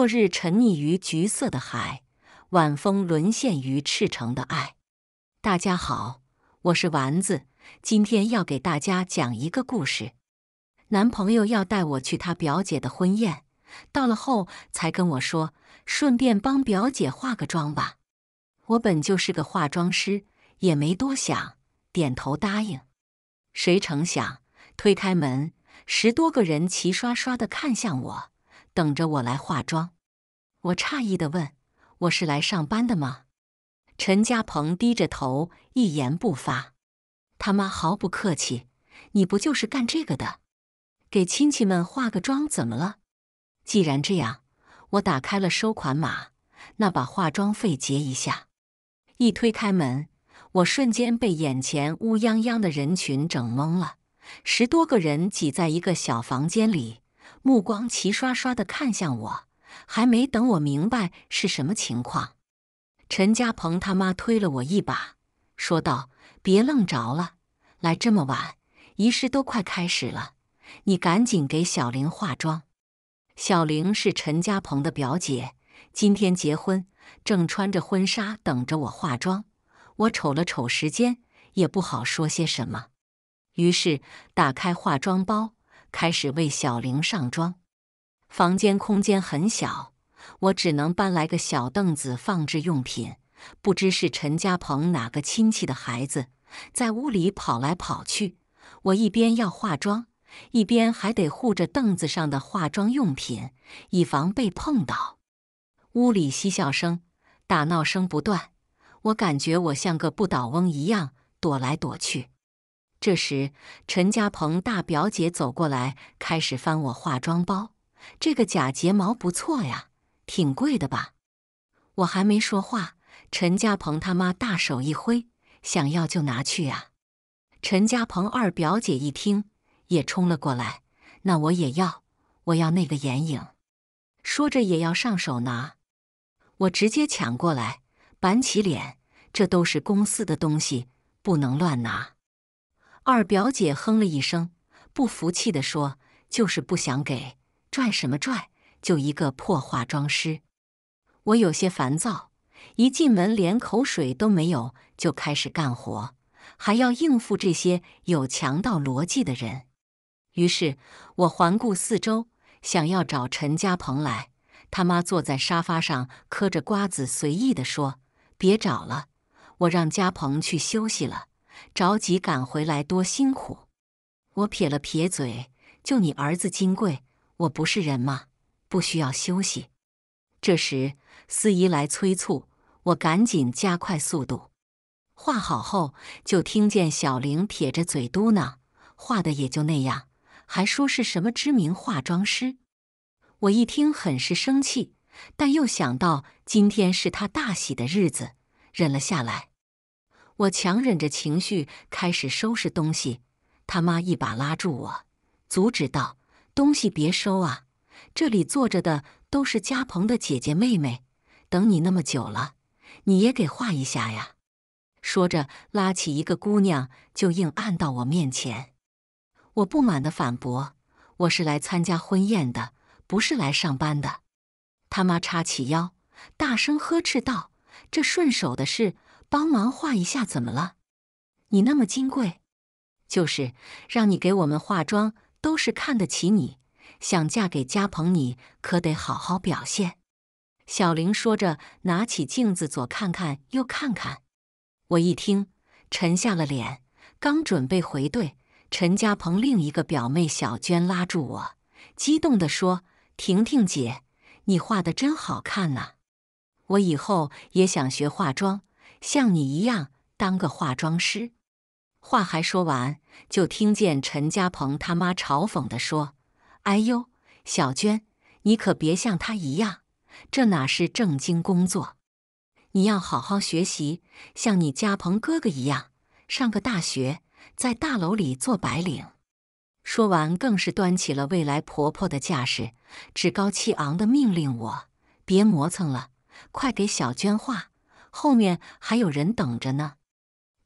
落日沉溺于橘色的海，晚风沦陷于赤诚的爱。大家好，我是丸子，今天要给大家讲一个故事。男朋友要带我去他表姐的婚宴，到了后才跟我说，顺便帮表姐化个妆吧。我本就是个化妆师，也没多想，点头答应。谁成想，推开门，十多个人齐刷刷的看向我，等着我来化妆。我诧异的问：“我是来上班的吗？”陈家鹏低着头，一言不发。他妈毫不客气：“你不就是干这个的？给亲戚们化个妆怎么了？”既然这样，我打开了收款码，那把化妆费结一下。一推开门，我瞬间被眼前乌泱泱的人群整懵了。十多个人挤在一个小房间里，目光齐刷刷的看向我。还没等我明白是什么情况，陈家鹏他妈推了我一把，说道：“别愣着了，来这么晚，仪式都快开始了，你赶紧给小玲化妆。”小玲是陈家鹏的表姐，今天结婚，正穿着婚纱等着我化妆。我瞅了瞅时间，也不好说些什么，于是打开化妆包，开始为小玲上妆。房间空间很小，我只能搬来个小凳子放置用品。不知是陈家鹏哪个亲戚的孩子在屋里跑来跑去，我一边要化妆，一边还得护着凳子上的化妆用品，以防被碰到。屋里嬉笑声、打闹声不断，我感觉我像个不倒翁一样躲来躲去。这时，陈家鹏大表姐走过来，开始翻我化妆包。这个假睫毛不错呀，挺贵的吧？我还没说话，陈家鹏他妈大手一挥，想要就拿去啊！陈家鹏二表姐一听，也冲了过来，那我也要，我要那个眼影，说着也要上手拿。我直接抢过来，板起脸，这都是公司的东西，不能乱拿。二表姐哼了一声，不服气的说：“就是不想给。”拽什么拽？就一个破化妆师！我有些烦躁，一进门连口水都没有，就开始干活，还要应付这些有强盗逻辑的人。于是，我环顾四周，想要找陈家鹏来。他妈坐在沙发上嗑着瓜子，随意地说：“别找了，我让家鹏去休息了，着急赶回来多辛苦。”我撇了撇嘴：“就你儿子金贵。”我不是人吗？不需要休息。这时司仪来催促我，赶紧加快速度。画好后，就听见小玲撇着嘴嘟囔：“画的也就那样，还说是什么知名化妆师。”我一听，很是生气，但又想到今天是他大喜的日子，忍了下来。我强忍着情绪开始收拾东西，他妈一把拉住我，阻止道。东西别收啊！这里坐着的都是家鹏的姐姐妹妹，等你那么久了，你也给画一下呀！说着，拉起一个姑娘就硬按到我面前。我不满的反驳：“我是来参加婚宴的，不是来上班的。”他妈叉起腰，大声呵斥道：“这顺手的事，帮忙画一下怎么了？你那么金贵，就是让你给我们化妆。”都是看得起你，想嫁给嘉鹏，你可得好好表现。”小玲说着，拿起镜子左看看，右看看。我一听，沉下了脸，刚准备回怼，陈家鹏另一个表妹小娟拉住我，激动地说：“婷婷姐，你画的真好看呐！我以后也想学化妆，像你一样当个化妆师。”话还说完，就听见陈家鹏他妈嘲讽的说：“哎呦，小娟，你可别像他一样，这哪是正经工作？你要好好学习，像你家鹏哥哥一样，上个大学，在大楼里做白领。”说完，更是端起了未来婆婆的架势，趾高气昂的命令我：“别磨蹭了，快给小娟画，后面还有人等着呢。”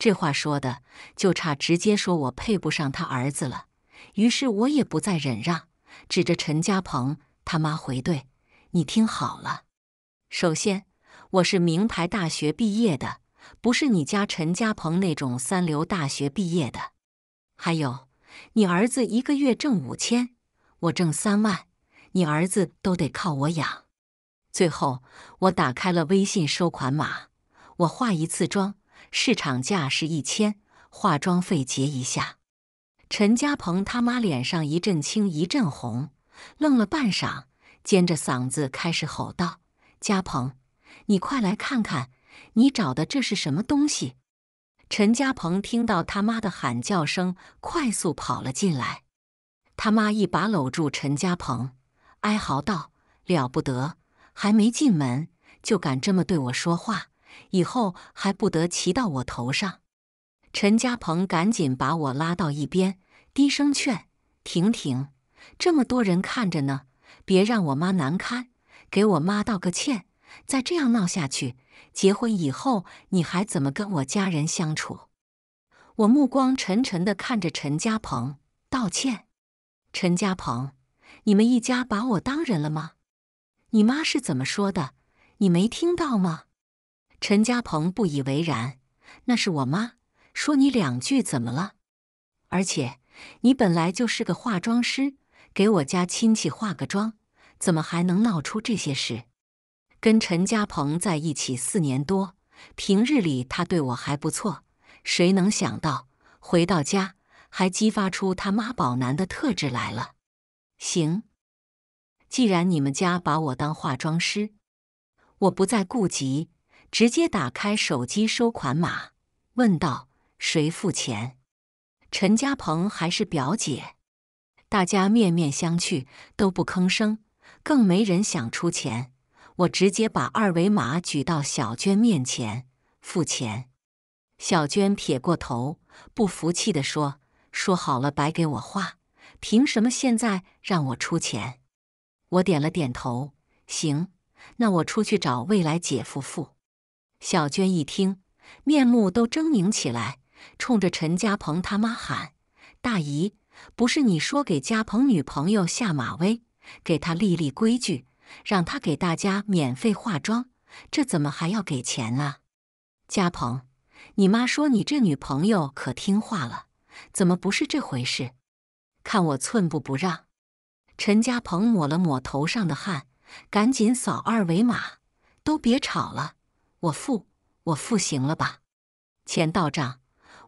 这话说的就差直接说我配不上他儿子了。于是我也不再忍让，指着陈家鹏他妈回怼：“你听好了，首先我是名牌大学毕业的，不是你家陈家鹏那种三流大学毕业的。还有，你儿子一个月挣五千，我挣三万，你儿子都得靠我养。”最后，我打开了微信收款码，我化一次妆。市场价是一千，化妆费结一下。陈家鹏他妈脸上一阵青一阵红，愣了半晌，尖着嗓子开始吼道：“家鹏，你快来看看，你找的这是什么东西？”陈家鹏听到他妈的喊叫声，快速跑了进来。他妈一把搂住陈家鹏，哀嚎道：“了不得，还没进门就敢这么对我说话！”以后还不得骑到我头上？陈家鹏赶紧把我拉到一边，低声劝：“婷婷，这么多人看着呢，别让我妈难堪，给我妈道个歉。再这样闹下去，结婚以后你还怎么跟我家人相处？”我目光沉沉地看着陈家鹏，道歉：“陈家鹏，你们一家把我当人了吗？你妈是怎么说的？你没听到吗？”陈家鹏不以为然：“那是我妈说你两句怎么了？而且你本来就是个化妆师，给我家亲戚化个妆，怎么还能闹出这些事？”跟陈家鹏在一起四年多，平日里他对我还不错，谁能想到回到家还激发出他妈宝男的特质来了？行，既然你们家把我当化妆师，我不再顾及。直接打开手机收款码，问道：“谁付钱？陈家鹏还是表姐？”大家面面相觑，都不吭声，更没人想出钱。我直接把二维码举到小娟面前，付钱。小娟撇过头，不服气的说：“说好了白给我画，凭什么现在让我出钱？”我点了点头：“行，那我出去找未来姐夫付。”小娟一听，面目都狰狞起来，冲着陈家鹏他妈喊：“大姨，不是你说给家鹏女朋友下马威，给他立立规矩，让他给大家免费化妆，这怎么还要给钱啊？”家鹏，你妈说你这女朋友可听话了，怎么不是这回事？看我寸步不让！陈家鹏抹了抹头上的汗，赶紧扫二维码，都别吵了。我付，我付，行了吧？钱到账，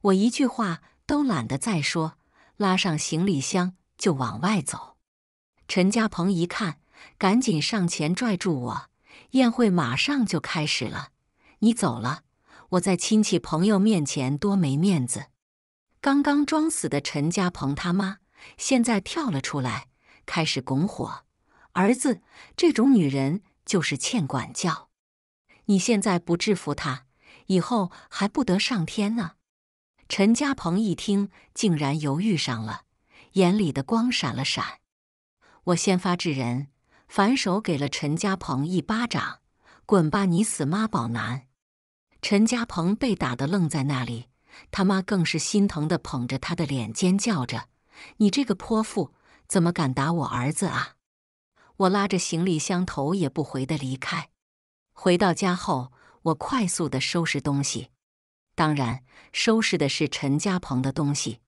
我一句话都懒得再说，拉上行李箱就往外走。陈家鹏一看，赶紧上前拽住我。宴会马上就开始了，你走了，我在亲戚朋友面前多没面子。刚刚装死的陈家鹏他妈现在跳了出来，开始拱火。儿子，这种女人就是欠管教。你现在不制服他，以后还不得上天呢？陈家鹏一听，竟然犹豫上了，眼里的光闪了闪。我先发制人，反手给了陈家鹏一巴掌：“滚吧，你死妈宝男！”陈家鹏被打得愣在那里，他妈更是心疼的捧着他的脸尖叫着：“你这个泼妇，怎么敢打我儿子啊！”我拉着行李箱，头也不回的离开。回到家后，我快速的收拾东西，当然收拾的是陈家鹏的东西。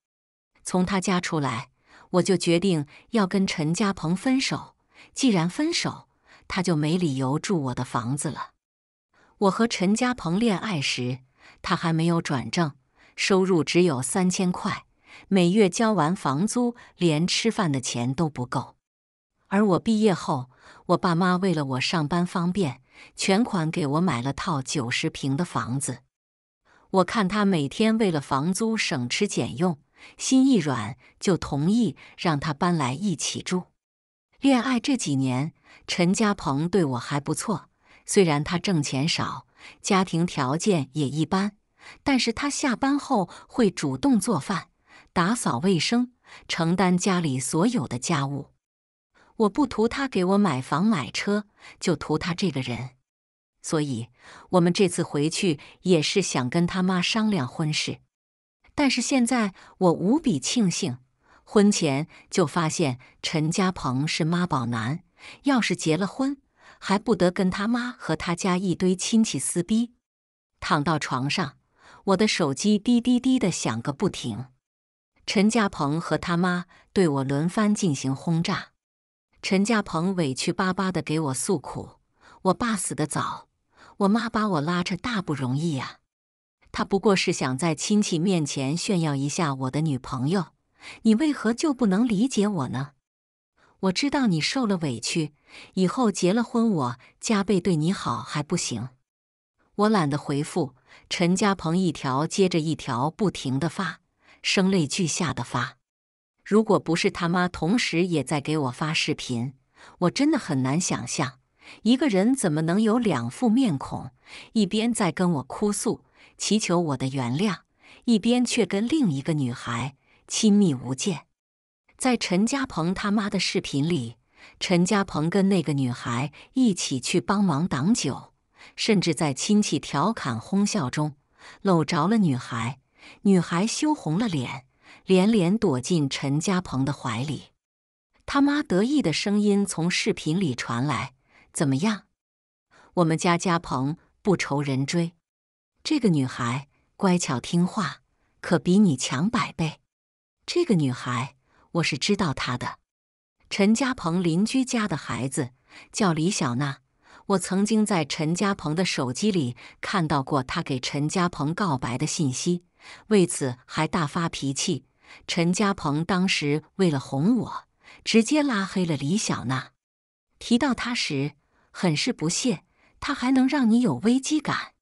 从他家出来，我就决定要跟陈家鹏分手。既然分手，他就没理由住我的房子了。我和陈家鹏恋爱时，他还没有转正，收入只有三千块，每月交完房租，连吃饭的钱都不够。而我毕业后，我爸妈为了我上班方便。全款给我买了套九十平的房子，我看他每天为了房租省吃俭用，心一软就同意让他搬来一起住。恋爱这几年，陈家鹏对我还不错，虽然他挣钱少，家庭条件也一般，但是他下班后会主动做饭、打扫卫生，承担家里所有的家务。我不图他给我买房买车，就图他这个人。所以，我们这次回去也是想跟他妈商量婚事。但是现在我无比庆幸，婚前就发现陈家鹏是妈宝男。要是结了婚，还不得跟他妈和他家一堆亲戚撕逼？躺到床上，我的手机滴滴滴的响个不停。陈家鹏和他妈对我轮番进行轰炸。陈家鹏委屈巴巴的给我诉苦：“我爸死的早，我妈把我拉扯大不容易呀。他不过是想在亲戚面前炫耀一下我的女朋友，你为何就不能理解我呢？”我知道你受了委屈，以后结了婚，我加倍对你好还不行？我懒得回复。陈家鹏一条接着一条不停的发，声泪俱下的发。如果不是他妈同时也在给我发视频，我真的很难想象一个人怎么能有两副面孔，一边在跟我哭诉、祈求我的原谅，一边却跟另一个女孩亲密无间。在陈家鹏他妈的视频里，陈家鹏跟那个女孩一起去帮忙挡酒，甚至在亲戚调侃哄笑中搂着了女孩，女孩羞红了脸。连连躲进陈家鹏的怀里，他妈得意的声音从视频里传来：“怎么样，我们家家鹏不愁人追，这个女孩乖巧听话，可比你强百倍。这个女孩我是知道她的，陈家鹏邻居家的孩子叫李小娜，我曾经在陈家鹏的手机里看到过他给陈家鹏告白的信息，为此还大发脾气。”陈家鹏当时为了哄我，直接拉黑了李小娜。提到她时，很是不屑。她还能让你有危机感？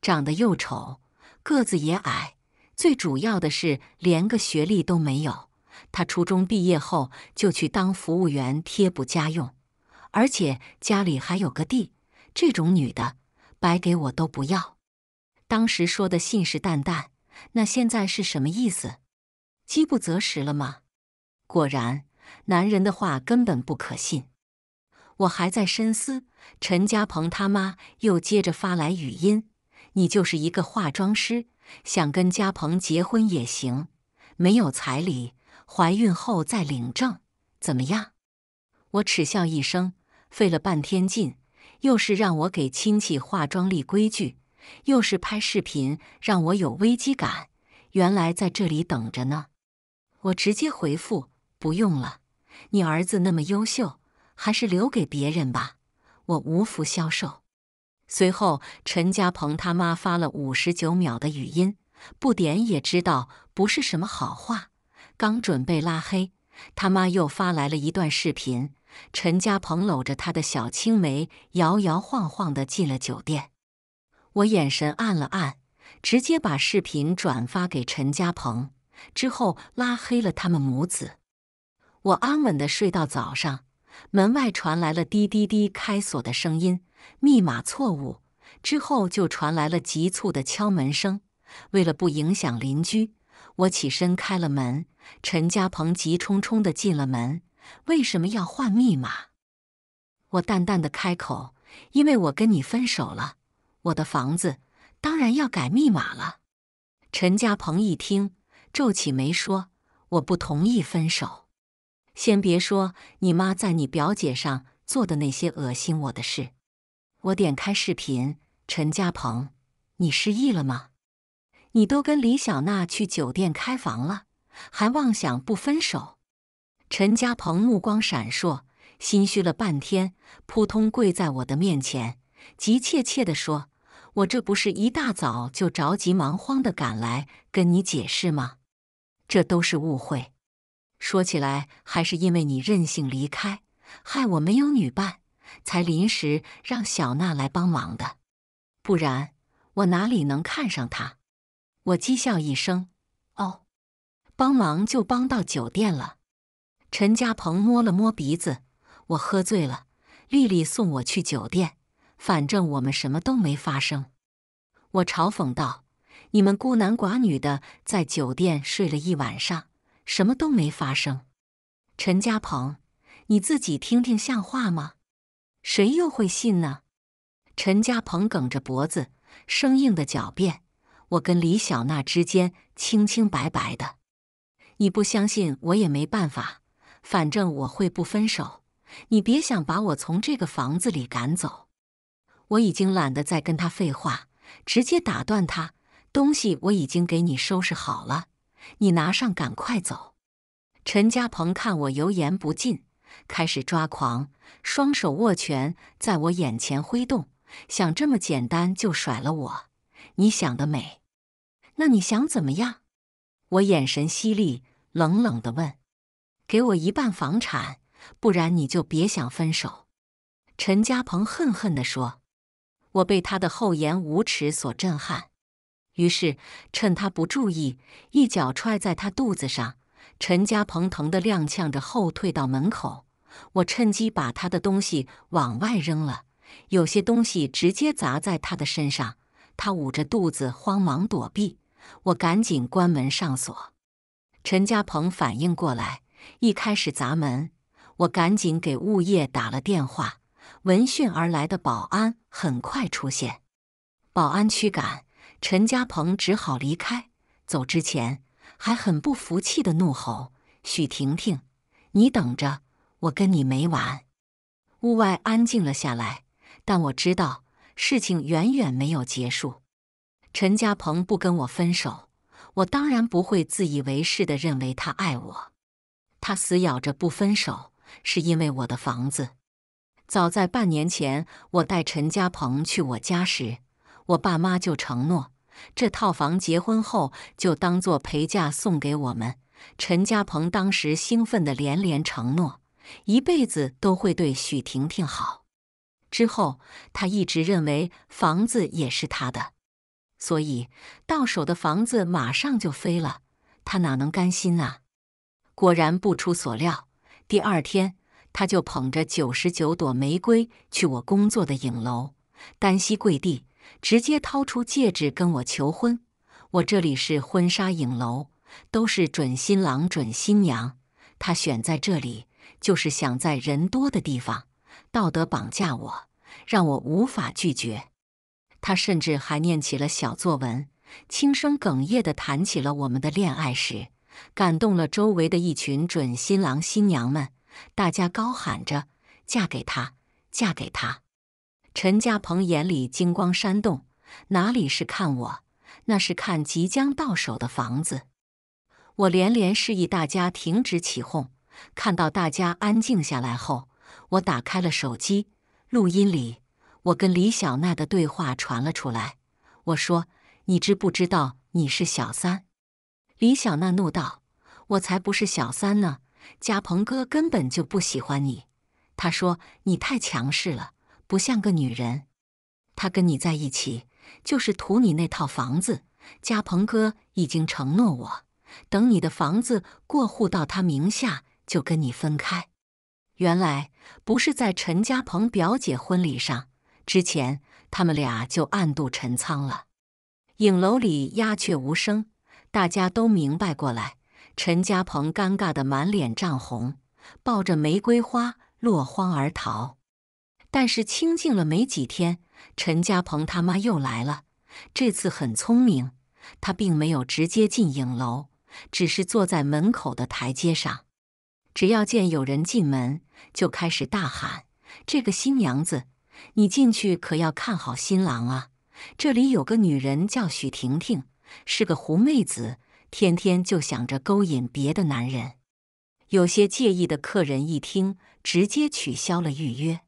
长得又丑，个子也矮，最主要的是连个学历都没有。她初中毕业后就去当服务员贴补家用，而且家里还有个弟。这种女的，白给我都不要。当时说的信誓旦旦，那现在是什么意思？饥不择食了吗？果然，男人的话根本不可信。我还在深思，陈家鹏他妈又接着发来语音：“你就是一个化妆师，想跟家鹏结婚也行，没有彩礼，怀孕后再领证，怎么样？”我耻笑一声，费了半天劲，又是让我给亲戚化妆立规矩，又是拍视频让我有危机感，原来在这里等着呢。我直接回复不用了，你儿子那么优秀，还是留给别人吧，我无福消受。随后，陈家鹏他妈发了五十九秒的语音，不点也知道不是什么好话。刚准备拉黑，他妈又发来了一段视频，陈家鹏搂着他的小青梅，摇摇晃晃地进了酒店。我眼神暗了暗，直接把视频转发给陈家鹏。之后拉黑了他们母子。我安稳的睡到早上，门外传来了滴滴滴开锁的声音，密码错误。之后就传来了急促的敲门声。为了不影响邻居，我起身开了门。陈家鹏急冲冲的进了门。为什么要换密码？我淡淡的开口：“因为我跟你分手了，我的房子当然要改密码了。”陈家鹏一听。皱起眉说：“我不同意分手。先别说你妈在你表姐上做的那些恶心我的事。”我点开视频：“陈家鹏，你失忆了吗？你都跟李小娜去酒店开房了，还妄想不分手？”陈家鹏目光闪烁，心虚了半天，扑通跪在我的面前，急切切的说：“我这不是一大早就着急忙慌的赶来跟你解释吗？”这都是误会，说起来还是因为你任性离开，害我没有女伴，才临时让小娜来帮忙的。不然我哪里能看上她？我讥笑一声：“哦，帮忙就帮到酒店了。”陈家鹏摸了摸鼻子：“我喝醉了，丽丽送我去酒店，反正我们什么都没发生。”我嘲讽道。你们孤男寡女的在酒店睡了一晚上，什么都没发生。陈家鹏，你自己听听像话吗？谁又会信呢？陈家鹏梗着脖子，生硬的狡辩：“我跟李小娜之间清清白白的，你不相信我也没办法。反正我会不分手，你别想把我从这个房子里赶走。”我已经懒得再跟他废话，直接打断他。东西我已经给你收拾好了，你拿上，赶快走。陈家鹏看我油盐不进，开始抓狂，双手握拳在我眼前挥动，想这么简单就甩了我，你想得美。那你想怎么样？我眼神犀利，冷冷的问：“给我一半房产，不然你就别想分手。”陈家鹏恨恨的说：“我被他的厚颜无耻所震撼。”于是，趁他不注意，一脚踹在他肚子上。陈家鹏疼得踉跄着后退到门口。我趁机把他的东西往外扔了，有些东西直接砸在他的身上。他捂着肚子慌忙躲避。我赶紧关门上锁。陈家鹏反应过来，一开始砸门。我赶紧给物业打了电话。闻讯而来的保安很快出现，保安驱赶。陈家鹏只好离开，走之前还很不服气的怒吼：“许婷婷，你等着，我跟你没完！”屋外安静了下来，但我知道事情远远没有结束。陈家鹏不跟我分手，我当然不会自以为是的认为他爱我。他死咬着不分手，是因为我的房子。早在半年前，我带陈家鹏去我家时。我爸妈就承诺，这套房结婚后就当做陪嫁送给我们。陈家鹏当时兴奋的连连承诺，一辈子都会对许婷婷好。之后他一直认为房子也是他的，所以到手的房子马上就飞了，他哪能甘心啊？果然不出所料，第二天他就捧着九十九朵玫瑰去我工作的影楼，单膝跪地。直接掏出戒指跟我求婚，我这里是婚纱影楼，都是准新郎、准新娘，他选在这里就是想在人多的地方，道德绑架我，让我无法拒绝。他甚至还念起了小作文，轻声哽咽地谈起了我们的恋爱史，感动了周围的一群准新郎、新娘们，大家高喊着：“嫁给他，嫁给他。”陈家鹏眼里金光闪动，哪里是看我，那是看即将到手的房子。我连连示意大家停止起哄。看到大家安静下来后，我打开了手机录音里，我跟李小娜的对话传了出来。我说：“你知不知道你是小三？”李小娜怒道：“我才不是小三呢！嘉鹏哥根本就不喜欢你，他说你太强势了。”不像个女人，他跟你在一起就是图你那套房子。加鹏哥已经承诺我，等你的房子过户到他名下就跟你分开。原来不是在陈家鹏表姐婚礼上之前，他们俩就暗度陈仓了。影楼里鸦雀无声，大家都明白过来。陈家鹏尴尬的满脸涨红，抱着玫瑰花落荒而逃。但是清静了没几天，陈家鹏他妈又来了。这次很聪明，他并没有直接进影楼，只是坐在门口的台阶上。只要见有人进门，就开始大喊：“这个新娘子，你进去可要看好新郎啊！这里有个女人叫许婷婷，是个狐媚子，天天就想着勾引别的男人。”有些介意的客人一听，直接取消了预约。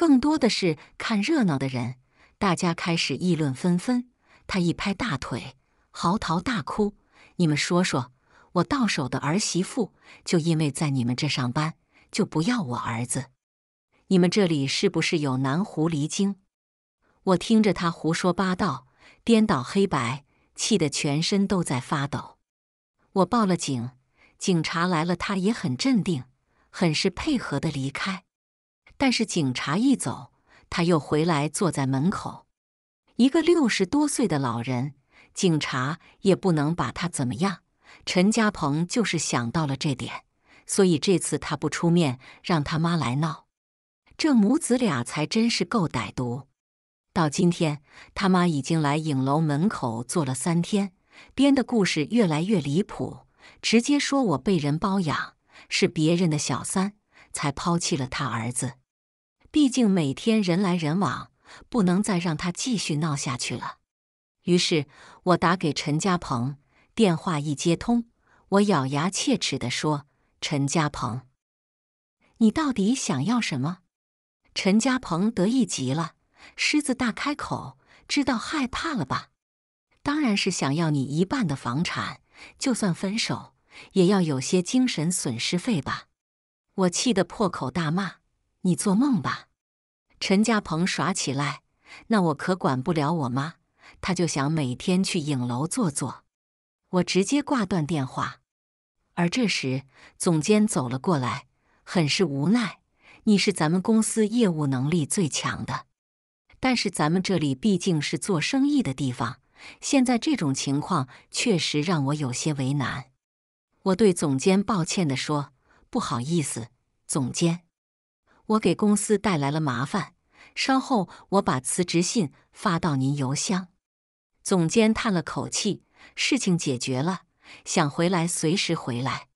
更多的是看热闹的人，大家开始议论纷纷。他一拍大腿，嚎啕大哭：“你们说说，我到手的儿媳妇，就因为在你们这上班，就不要我儿子？你们这里是不是有南狐狸精？”我听着他胡说八道，颠倒黑白，气得全身都在发抖。我报了警，警察来了，他也很镇定，很是配合的离开。但是警察一走，他又回来坐在门口。一个六十多岁的老人，警察也不能把他怎么样。陈家鹏就是想到了这点，所以这次他不出面，让他妈来闹。这母子俩才真是够歹毒。到今天，他妈已经来影楼门口坐了三天，编的故事越来越离谱，直接说我被人包养，是别人的小三，才抛弃了他儿子。毕竟每天人来人往，不能再让他继续闹下去了。于是我打给陈家鹏，电话一接通，我咬牙切齿的说：“陈家鹏，你到底想要什么？”陈家鹏得意极了，狮子大开口，知道害怕了吧？当然是想要你一半的房产，就算分手，也要有些精神损失费吧。我气得破口大骂。你做梦吧，陈家鹏耍起来，那我可管不了我妈。他就想每天去影楼坐坐，我直接挂断电话。而这时，总监走了过来，很是无奈：“你是咱们公司业务能力最强的，但是咱们这里毕竟是做生意的地方，现在这种情况确实让我有些为难。”我对总监抱歉的说：“不好意思，总监。”我给公司带来了麻烦，稍后我把辞职信发到您邮箱。总监叹了口气，事情解决了，想回来随时回来。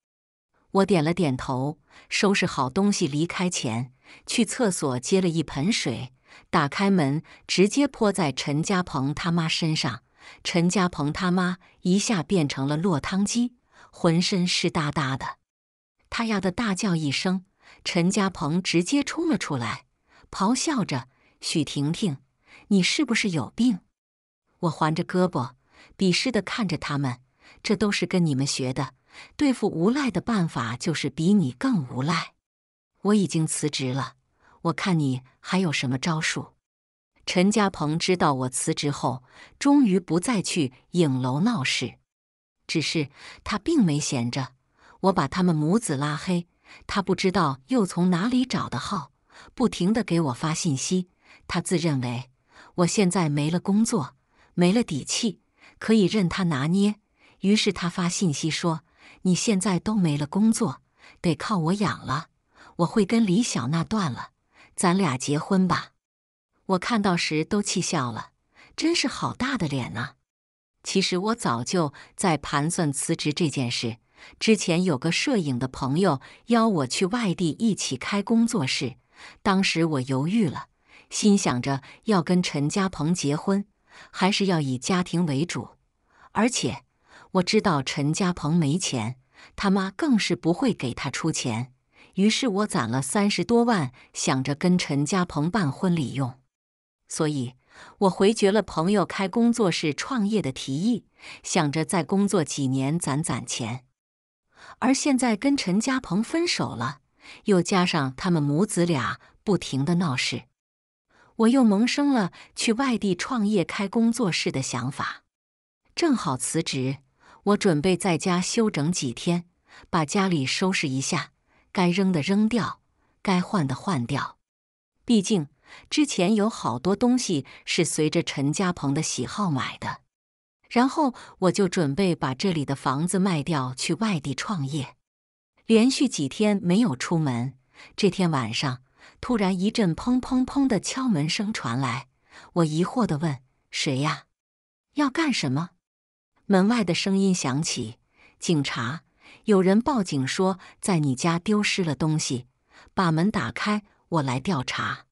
我点了点头，收拾好东西离开前，去厕所接了一盆水，打开门直接泼在陈家鹏他妈身上。陈家鹏他妈一下变成了落汤鸡，浑身湿哒哒的，他呀的大叫一声。陈家鹏直接冲了出来，咆哮着：“许婷婷，你是不是有病？”我环着胳膊，鄙视的看着他们，这都是跟你们学的。对付无赖的办法，就是比你更无赖。我已经辞职了，我看你还有什么招数。陈家鹏知道我辞职后，终于不再去影楼闹事，只是他并没闲着。我把他们母子拉黑。他不知道又从哪里找的号，不停的给我发信息。他自认为我现在没了工作，没了底气，可以任他拿捏。于是他发信息说：“你现在都没了工作，得靠我养了。我会跟李小娜断了，咱俩结婚吧。”我看到时都气笑了，真是好大的脸呐！其实我早就在盘算辞职这件事。之前有个摄影的朋友邀我去外地一起开工作室，当时我犹豫了，心想着要跟陈家鹏结婚还是要以家庭为主，而且我知道陈家鹏没钱，他妈更是不会给他出钱，于是我攒了三十多万，想着跟陈家鹏办婚礼用，所以我回绝了朋友开工作室创业的提议，想着再工作几年攒攒钱。而现在跟陈家鹏分手了，又加上他们母子俩不停的闹事，我又萌生了去外地创业开工作室的想法。正好辞职，我准备在家休整几天，把家里收拾一下，该扔的扔掉，该换的换掉。毕竟之前有好多东西是随着陈家鹏的喜好买的。然后我就准备把这里的房子卖掉，去外地创业。连续几天没有出门，这天晚上突然一阵砰砰砰的敲门声传来。我疑惑的问：“谁呀？要干什么？”门外的声音响起：“警察，有人报警说在你家丢失了东西，把门打开，我来调查。”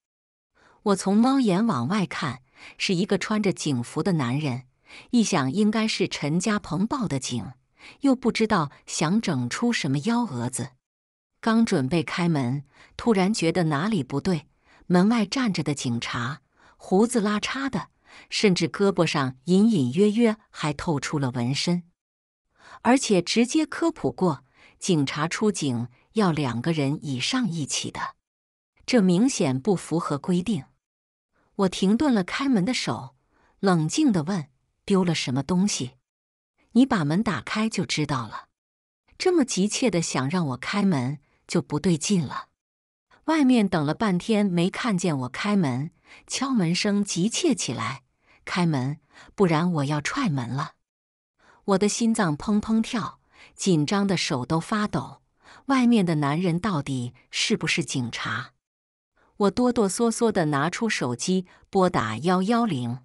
我从猫眼往外看，是一个穿着警服的男人。一想，应该是陈家鹏报的警，又不知道想整出什么幺蛾子。刚准备开门，突然觉得哪里不对。门外站着的警察胡子拉碴的，甚至胳膊上隐隐约约还透出了纹身，而且直接科普过，警察出警要两个人以上一起的，这明显不符合规定。我停顿了开门的手，冷静的问。丢了什么东西？你把门打开就知道了。这么急切的想让我开门就不对劲了。外面等了半天没看见我开门，敲门声急切起来，开门，不然我要踹门了。我的心脏砰砰跳，紧张的手都发抖。外面的男人到底是不是警察？我哆哆嗦嗦的拿出手机拨打幺幺零。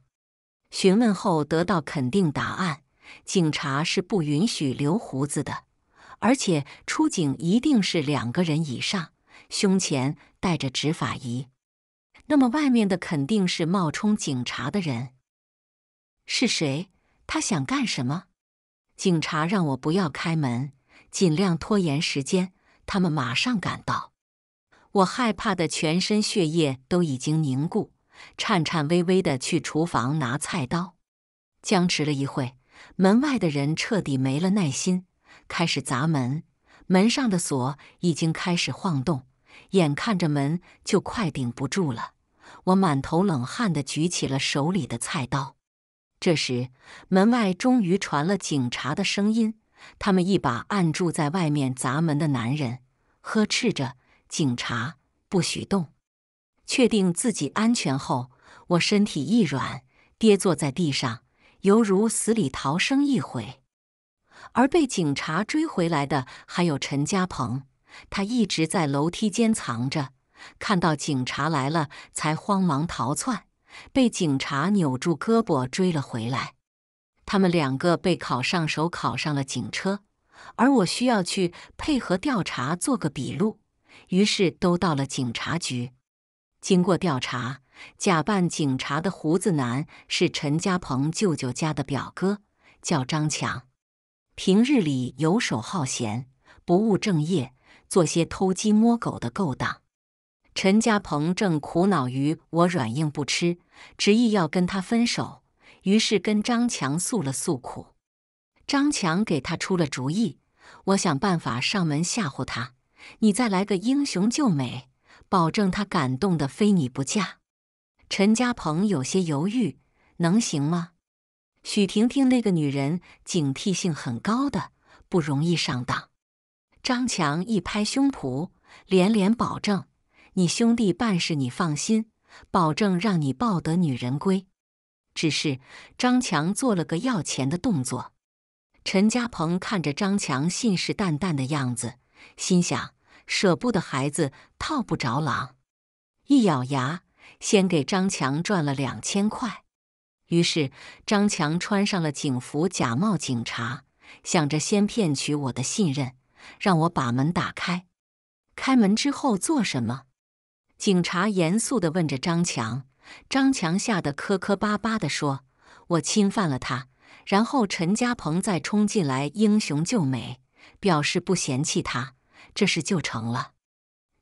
询问后得到肯定答案，警察是不允许留胡子的，而且出警一定是两个人以上，胸前带着执法仪。那么外面的肯定是冒充警察的人，是谁？他想干什么？警察让我不要开门，尽量拖延时间，他们马上赶到。我害怕的全身血液都已经凝固。颤颤巍巍地去厨房拿菜刀，僵持了一会，门外的人彻底没了耐心，开始砸门。门上的锁已经开始晃动，眼看着门就快顶不住了。我满头冷汗的举起了手里的菜刀。这时，门外终于传了警察的声音，他们一把按住在外面砸门的男人，呵斥着：“警察，不许动！”确定自己安全后，我身体一软，跌坐在地上，犹如死里逃生一回。而被警察追回来的还有陈家鹏，他一直在楼梯间藏着，看到警察来了才慌忙逃窜，被警察扭住胳膊追了回来。他们两个被考上手，铐上了警车，而我需要去配合调查，做个笔录，于是都到了警察局。经过调查，假扮警察的胡子男是陈家鹏舅舅家的表哥，叫张强。平日里游手好闲，不务正业，做些偷鸡摸狗的勾当。陈家鹏正苦恼于我软硬不吃，执意要跟他分手，于是跟张强诉了诉苦。张强给他出了主意：我想办法上门吓唬他，你再来个英雄救美。保证他感动的非你不嫁。陈家鹏有些犹豫：“能行吗？”许婷婷那个女人警惕性很高的，不容易上当。张强一拍胸脯，连连保证：“你兄弟办事，你放心，保证让你抱得女人归。”只是张强做了个要钱的动作。陈家鹏看着张强信誓旦旦的样子，心想。舍不得孩子套不着狼，一咬牙，先给张强赚了两千块。于是张强穿上了警服，假冒警察，想着先骗取我的信任，让我把门打开。开门之后做什么？警察严肃的问着张强。张强吓得磕磕巴巴的说：“我侵犯了他。”然后陈家鹏再冲进来，英雄救美，表示不嫌弃他。这事就成了，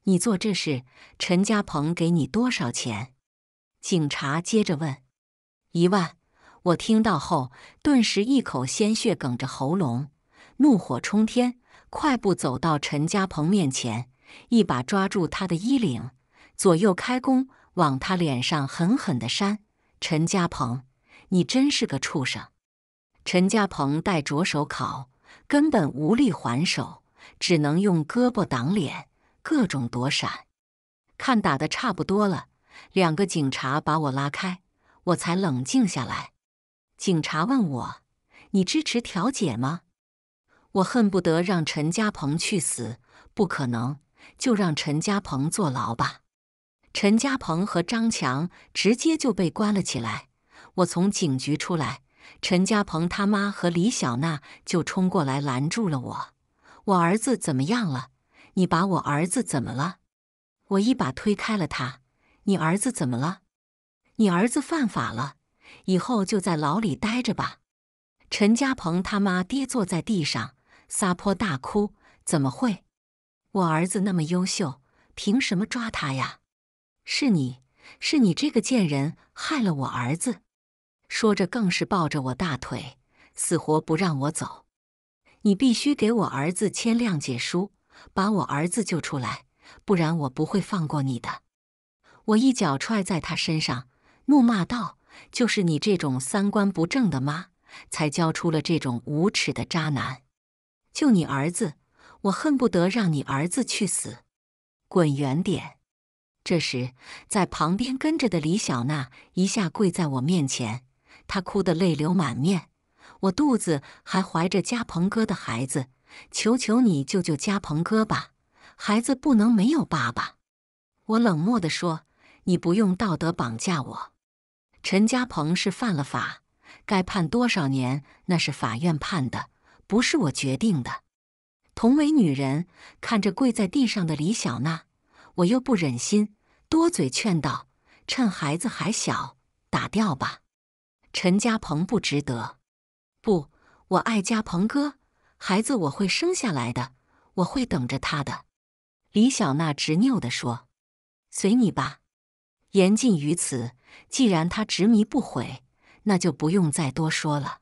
你做这事，陈家鹏给你多少钱？警察接着问。一万。我听到后，顿时一口鲜血哽着喉咙，怒火冲天，快步走到陈家鹏面前，一把抓住他的衣领，左右开弓，往他脸上狠狠的扇。陈家鹏，你真是个畜生！陈家鹏戴着手铐，根本无力还手。只能用胳膊挡脸，各种躲闪。看打得差不多了，两个警察把我拉开，我才冷静下来。警察问我：“你支持调解吗？”我恨不得让陈家鹏去死，不可能，就让陈家鹏坐牢吧。陈家鹏和张强直接就被关了起来。我从警局出来，陈家鹏他妈和李小娜就冲过来拦住了我。我儿子怎么样了？你把我儿子怎么了？我一把推开了他。你儿子怎么了？你儿子犯法了，以后就在牢里待着吧。陈家鹏他妈跌坐在地上，撒泼大哭。怎么会？我儿子那么优秀，凭什么抓他呀？是你，是你这个贱人害了我儿子。说着更是抱着我大腿，死活不让我走。你必须给我儿子签谅解书，把我儿子救出来，不然我不会放过你的！我一脚踹在他身上，怒骂道：“就是你这种三观不正的妈，才教出了这种无耻的渣男！救你儿子，我恨不得让你儿子去死！滚远点！”这时，在旁边跟着的李小娜一下跪在我面前，她哭得泪流满面。我肚子还怀着嘉鹏哥的孩子，求求你救救嘉鹏哥吧！孩子不能没有爸爸。我冷漠地说：“你不用道德绑架我。”陈嘉鹏是犯了法，该判多少年那是法院判的，不是我决定的。同为女人，看着跪在地上的李小娜，我又不忍心，多嘴劝道：“趁孩子还小，打掉吧。”陈家鹏不值得。不，我爱家鹏哥，孩子我会生下来的，我会等着他的。李小娜执拗地说：“随你吧。”言尽于此。既然他执迷不悔，那就不用再多说了。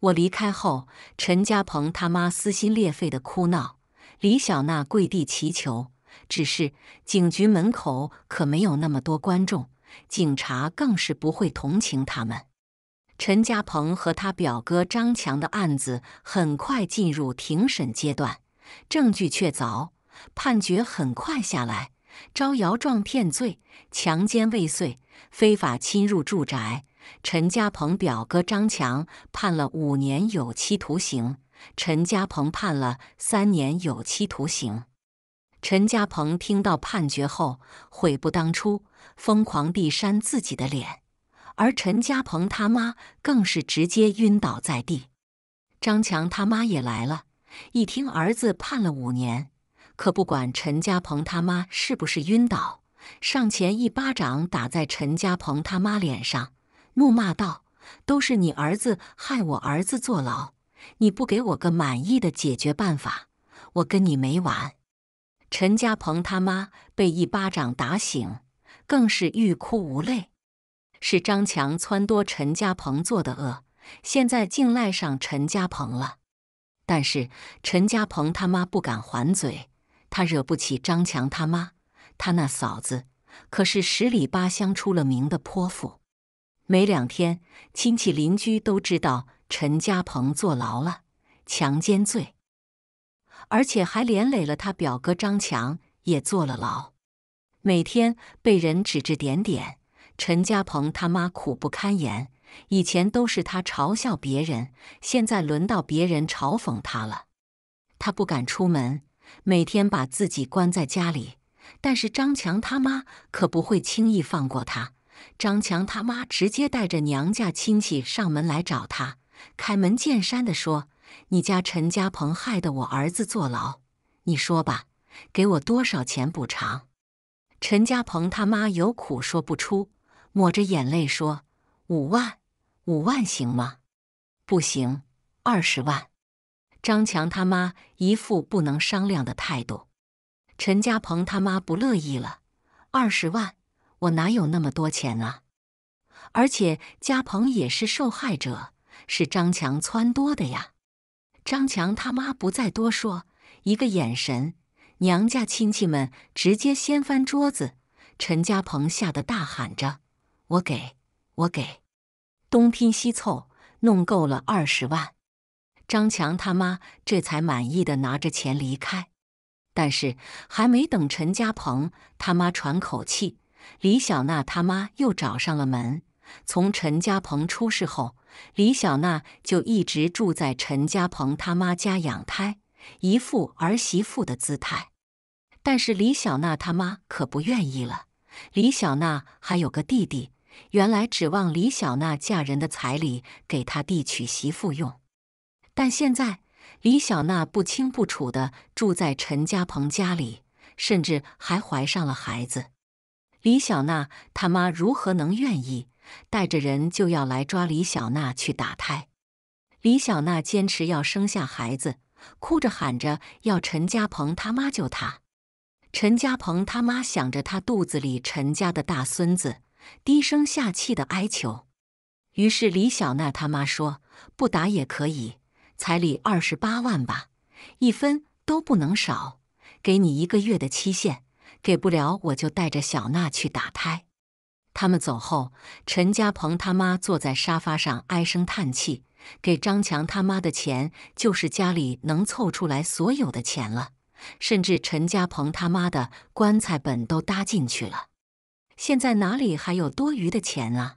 我离开后，陈家鹏他妈撕心裂肺的哭闹，李小娜跪地祈求。只是警局门口可没有那么多观众，警察更是不会同情他们。陈家鹏和他表哥张强的案子很快进入庭审阶段，证据确凿，判决很快下来。招摇撞骗罪、强奸未遂、非法侵入住宅，陈家鹏表哥张强判了五年有期徒刑，陈家鹏判了三年有期徒刑。陈家鹏听到判决后悔不当初，疯狂地扇自己的脸。而陈家鹏他妈更是直接晕倒在地，张强他妈也来了，一听儿子判了五年，可不管陈家鹏他妈是不是晕倒，上前一巴掌打在陈家鹏他妈脸上，怒骂道：“都是你儿子害我儿子坐牢，你不给我个满意的解决办法，我跟你没完！”陈家鹏他妈被一巴掌打醒，更是欲哭无泪。是张强撺掇陈家鹏做的恶，现在竟赖上陈家鹏了。但是陈家鹏他妈不敢还嘴，他惹不起张强他妈，他那嫂子可是十里八乡出了名的泼妇。没两天，亲戚邻居都知道陈家鹏坐牢了，强奸罪，而且还连累了他表哥张强也坐了牢，每天被人指指点点。陈家鹏他妈苦不堪言，以前都是他嘲笑别人，现在轮到别人嘲讽他了。他不敢出门，每天把自己关在家里。但是张强他妈可不会轻易放过他。张强他妈直接带着娘家亲戚上门来找他，开门见山的说：“你家陈家鹏害得我儿子坐牢，你说吧，给我多少钱补偿？”陈家鹏他妈有苦说不出。抹着眼泪说：“五万，五万行吗？不行，二十万。”张强他妈一副不能商量的态度。陈家鹏他妈不乐意了：“二十万，我哪有那么多钱啊？而且家鹏也是受害者，是张强撺掇的呀。”张强他妈不再多说，一个眼神，娘家亲戚们直接掀翻桌子。陈家鹏吓得大喊着。我给我给东拼西凑弄够了二十万，张强他妈这才满意的拿着钱离开。但是还没等陈家鹏他妈喘口气，李小娜他妈又找上了门。从陈家鹏出事后，李小娜就一直住在陈家鹏他妈家养胎，一副儿媳妇的姿态。但是李小娜他妈可不愿意了，李小娜还有个弟弟。原来指望李小娜嫁人的彩礼给她弟娶媳妇用，但现在李小娜不清不楚的住在陈家鹏家里，甚至还怀上了孩子。李小娜他妈如何能愿意？带着人就要来抓李小娜去打胎。李小娜坚持要生下孩子，哭着喊着要陈家鹏他妈救她。陈家鹏他妈想着他肚子里陈家的大孙子。低声下气的哀求，于是李小娜他妈说：“不打也可以，彩礼二十八万吧，一分都不能少。给你一个月的期限，给不了我就带着小娜去打胎。”他们走后，陈家鹏他妈坐在沙发上唉声叹气，给张强他妈的钱就是家里能凑出来所有的钱了，甚至陈家鹏他妈的棺材本都搭进去了。现在哪里还有多余的钱啊？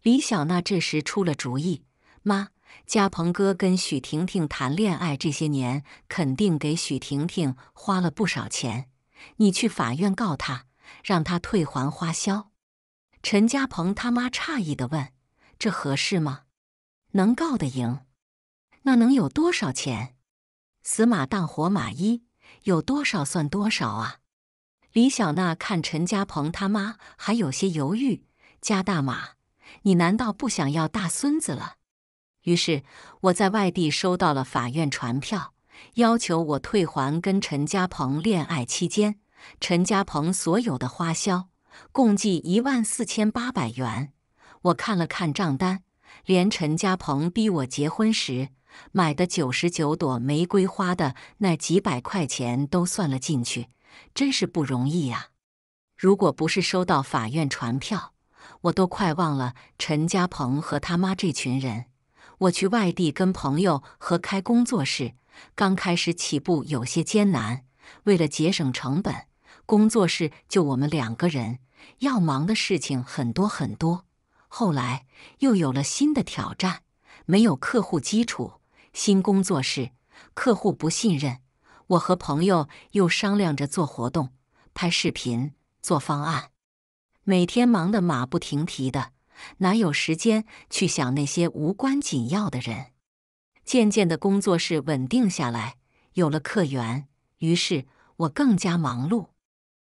李小娜这时出了主意：“妈，嘉鹏哥跟许婷婷谈恋爱这些年，肯定给许婷婷花了不少钱。你去法院告他，让他退还花销。”陈嘉鹏他妈诧异的问：“这合适吗？能告得赢？那能有多少钱？死马当活马医，有多少算多少啊？”李小娜看陈家鹏他妈还有些犹豫，加大码，你难道不想要大孙子了？于是我在外地收到了法院传票，要求我退还跟陈家鹏恋爱期间陈家鹏所有的花销，共计一万四千八百元。我看了看账单，连陈家鹏逼我结婚时买的九十九朵玫瑰花的那几百块钱都算了进去。真是不容易呀！如果不是收到法院传票，我都快忘了陈家鹏和他妈这群人。我去外地跟朋友合开工作室，刚开始起步有些艰难。为了节省成本，工作室就我们两个人，要忙的事情很多很多。后来又有了新的挑战，没有客户基础，新工作室客户不信任。我和朋友又商量着做活动、拍视频、做方案，每天忙得马不停蹄的，哪有时间去想那些无关紧要的人？渐渐的工作室稳定下来，有了客源，于是我更加忙碌。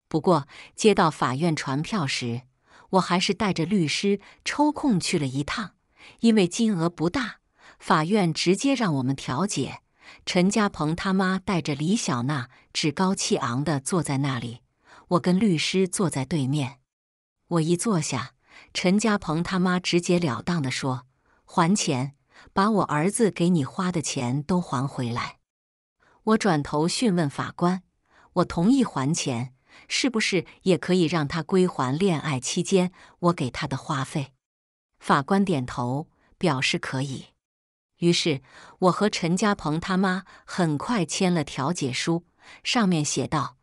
不过接到法院传票时，我还是带着律师抽空去了一趟，因为金额不大，法院直接让我们调解。陈家鹏他妈带着李小娜趾高气昂地坐在那里，我跟律师坐在对面。我一坐下，陈家鹏他妈直截了当地说：“还钱，把我儿子给你花的钱都还回来。”我转头询问法官：“我同意还钱，是不是也可以让他归还恋爱期间我给他的花费？”法官点头表示可以。于是，我和陈家鹏他妈很快签了调解书，上面写道：“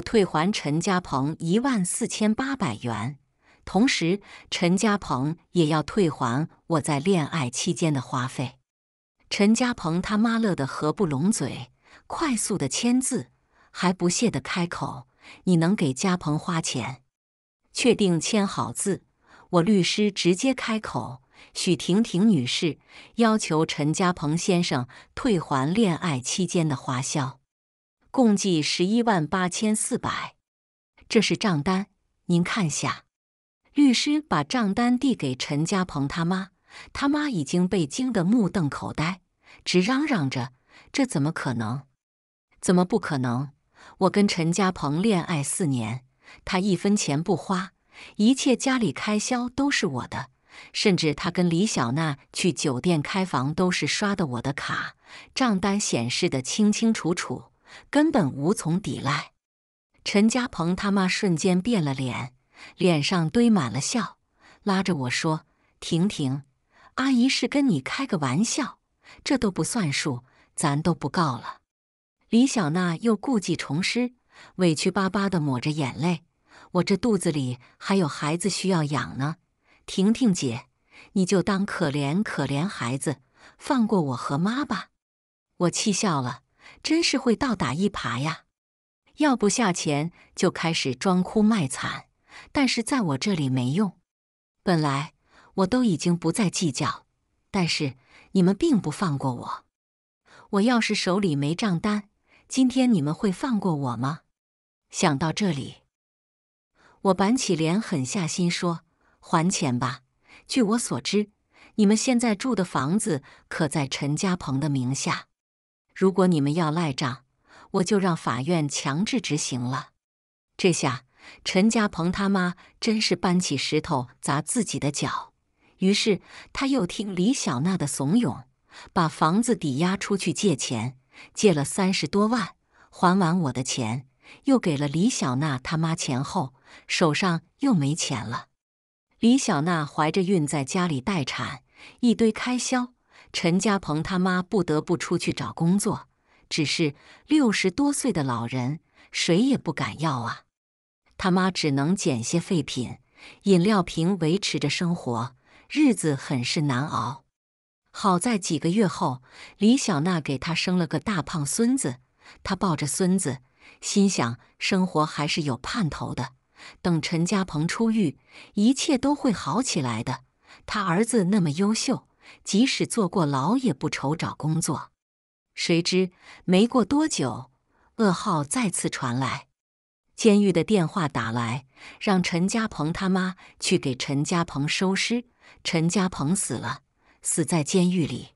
我退还陈家鹏一万四千八百元，同时陈家鹏也要退还我在恋爱期间的花费。”陈家鹏他妈乐得合不拢嘴，快速的签字，还不屑的开口：“你能给家鹏花钱？”确定签好字，我律师直接开口。许婷婷女士要求陈家鹏先生退还恋爱期间的花销，共计十一万八千四百。这是账单，您看下。律师把账单递给陈家鹏他妈，他妈已经被惊得目瞪口呆，直嚷嚷着：“这怎么可能？怎么不可能？我跟陈家鹏恋爱四年，他一分钱不花，一切家里开销都是我的。”甚至他跟李小娜去酒店开房都是刷的我的卡，账单显示的清清楚楚，根本无从抵赖。陈家鹏他妈瞬间变了脸，脸上堆满了笑，拉着我说：“婷婷，阿姨是跟你开个玩笑，这都不算数，咱都不告了。”李小娜又故技重施，委屈巴巴的抹着眼泪：“我这肚子里还有孩子需要养呢。”婷婷姐，你就当可怜可怜孩子，放过我和妈吧！我气笑了，真是会倒打一耙呀！要不下钱就开始装哭卖惨，但是在我这里没用。本来我都已经不再计较，但是你们并不放过我。我要是手里没账单，今天你们会放过我吗？想到这里，我板起脸，狠下心说。还钱吧！据我所知，你们现在住的房子可在陈家鹏的名下。如果你们要赖账，我就让法院强制执行了。这下陈家鹏他妈真是搬起石头砸自己的脚。于是他又听李小娜的怂恿，把房子抵押出去借钱，借了三十多万，还完我的钱，又给了李小娜他妈钱后，手上又没钱了。李小娜怀着孕在家里待产，一堆开销，陈家鹏他妈不得不出去找工作。只是六十多岁的老人，谁也不敢要啊。他妈只能捡些废品、饮料瓶维持着生活，日子很是难熬。好在几个月后，李小娜给他生了个大胖孙子，他抱着孙子，心想生活还是有盼头的。等陈家鹏出狱，一切都会好起来的。他儿子那么优秀，即使坐过牢也不愁找工作。谁知没过多久，噩耗再次传来，监狱的电话打来，让陈家鹏他妈去给陈家鹏收尸。陈家鹏死了，死在监狱里。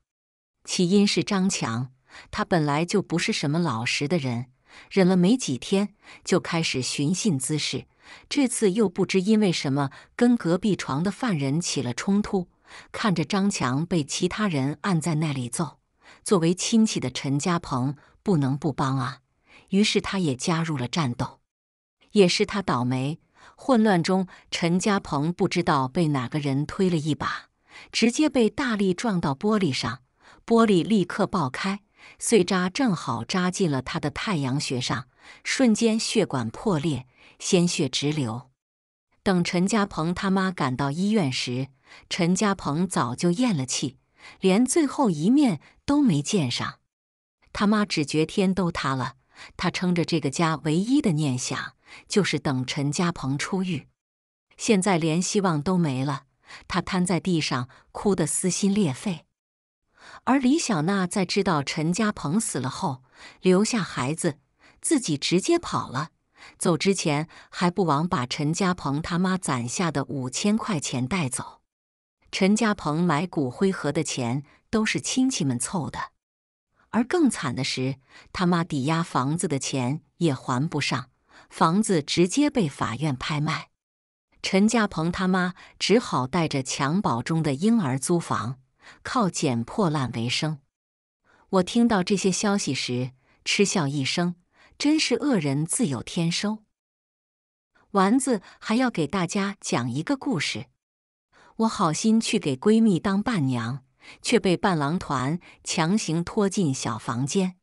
起因是张强，他本来就不是什么老实的人，忍了没几天，就开始寻衅滋事。这次又不知因为什么，跟隔壁床的犯人起了冲突。看着张强被其他人按在那里揍，作为亲戚的陈家鹏不能不帮啊。于是他也加入了战斗。也是他倒霉，混乱中，陈家鹏不知道被哪个人推了一把，直接被大力撞到玻璃上，玻璃立刻爆开，碎渣正好扎进了他的太阳穴上，瞬间血管破裂。鲜血直流。等陈家鹏他妈赶到医院时，陈家鹏早就咽了气，连最后一面都没见上。他妈只觉天都塌了。他撑着这个家唯一的念想就是等陈家鹏出狱，现在连希望都没了。他瘫在地上，哭得撕心裂肺。而李小娜在知道陈家鹏死了后，留下孩子，自己直接跑了。走之前还不忘把陈家鹏他妈攒下的五千块钱带走。陈家鹏买骨灰盒的钱都是亲戚们凑的，而更惨的是，他妈抵押房子的钱也还不上，房子直接被法院拍卖。陈家鹏他妈只好带着襁褓中的婴儿租房，靠捡破烂为生。我听到这些消息时，嗤笑一声。真是恶人自有天收。丸子还要给大家讲一个故事：我好心去给闺蜜当伴娘，却被伴郎团强行拖进小房间。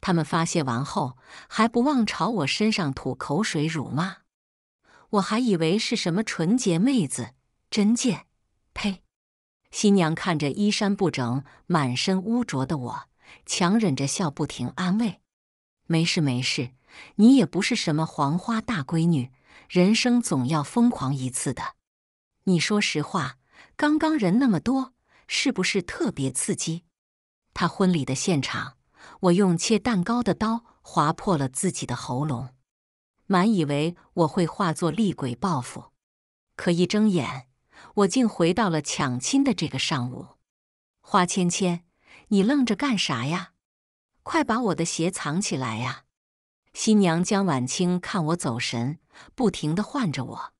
他们发泄完后，还不忘朝我身上吐口水辱骂。我还以为是什么纯洁妹子，真贱！呸！新娘看着衣衫不整、满身污浊的我，强忍着笑不停安慰。没事没事，你也不是什么黄花大闺女，人生总要疯狂一次的。你说实话，刚刚人那么多，是不是特别刺激？他婚礼的现场，我用切蛋糕的刀划破了自己的喉咙，满以为我会化作厉鬼报复，可一睁眼，我竟回到了抢亲的这个上午。花芊芊，你愣着干啥呀？快把我的鞋藏起来呀！新娘江晚清看我走神，不停地唤着我。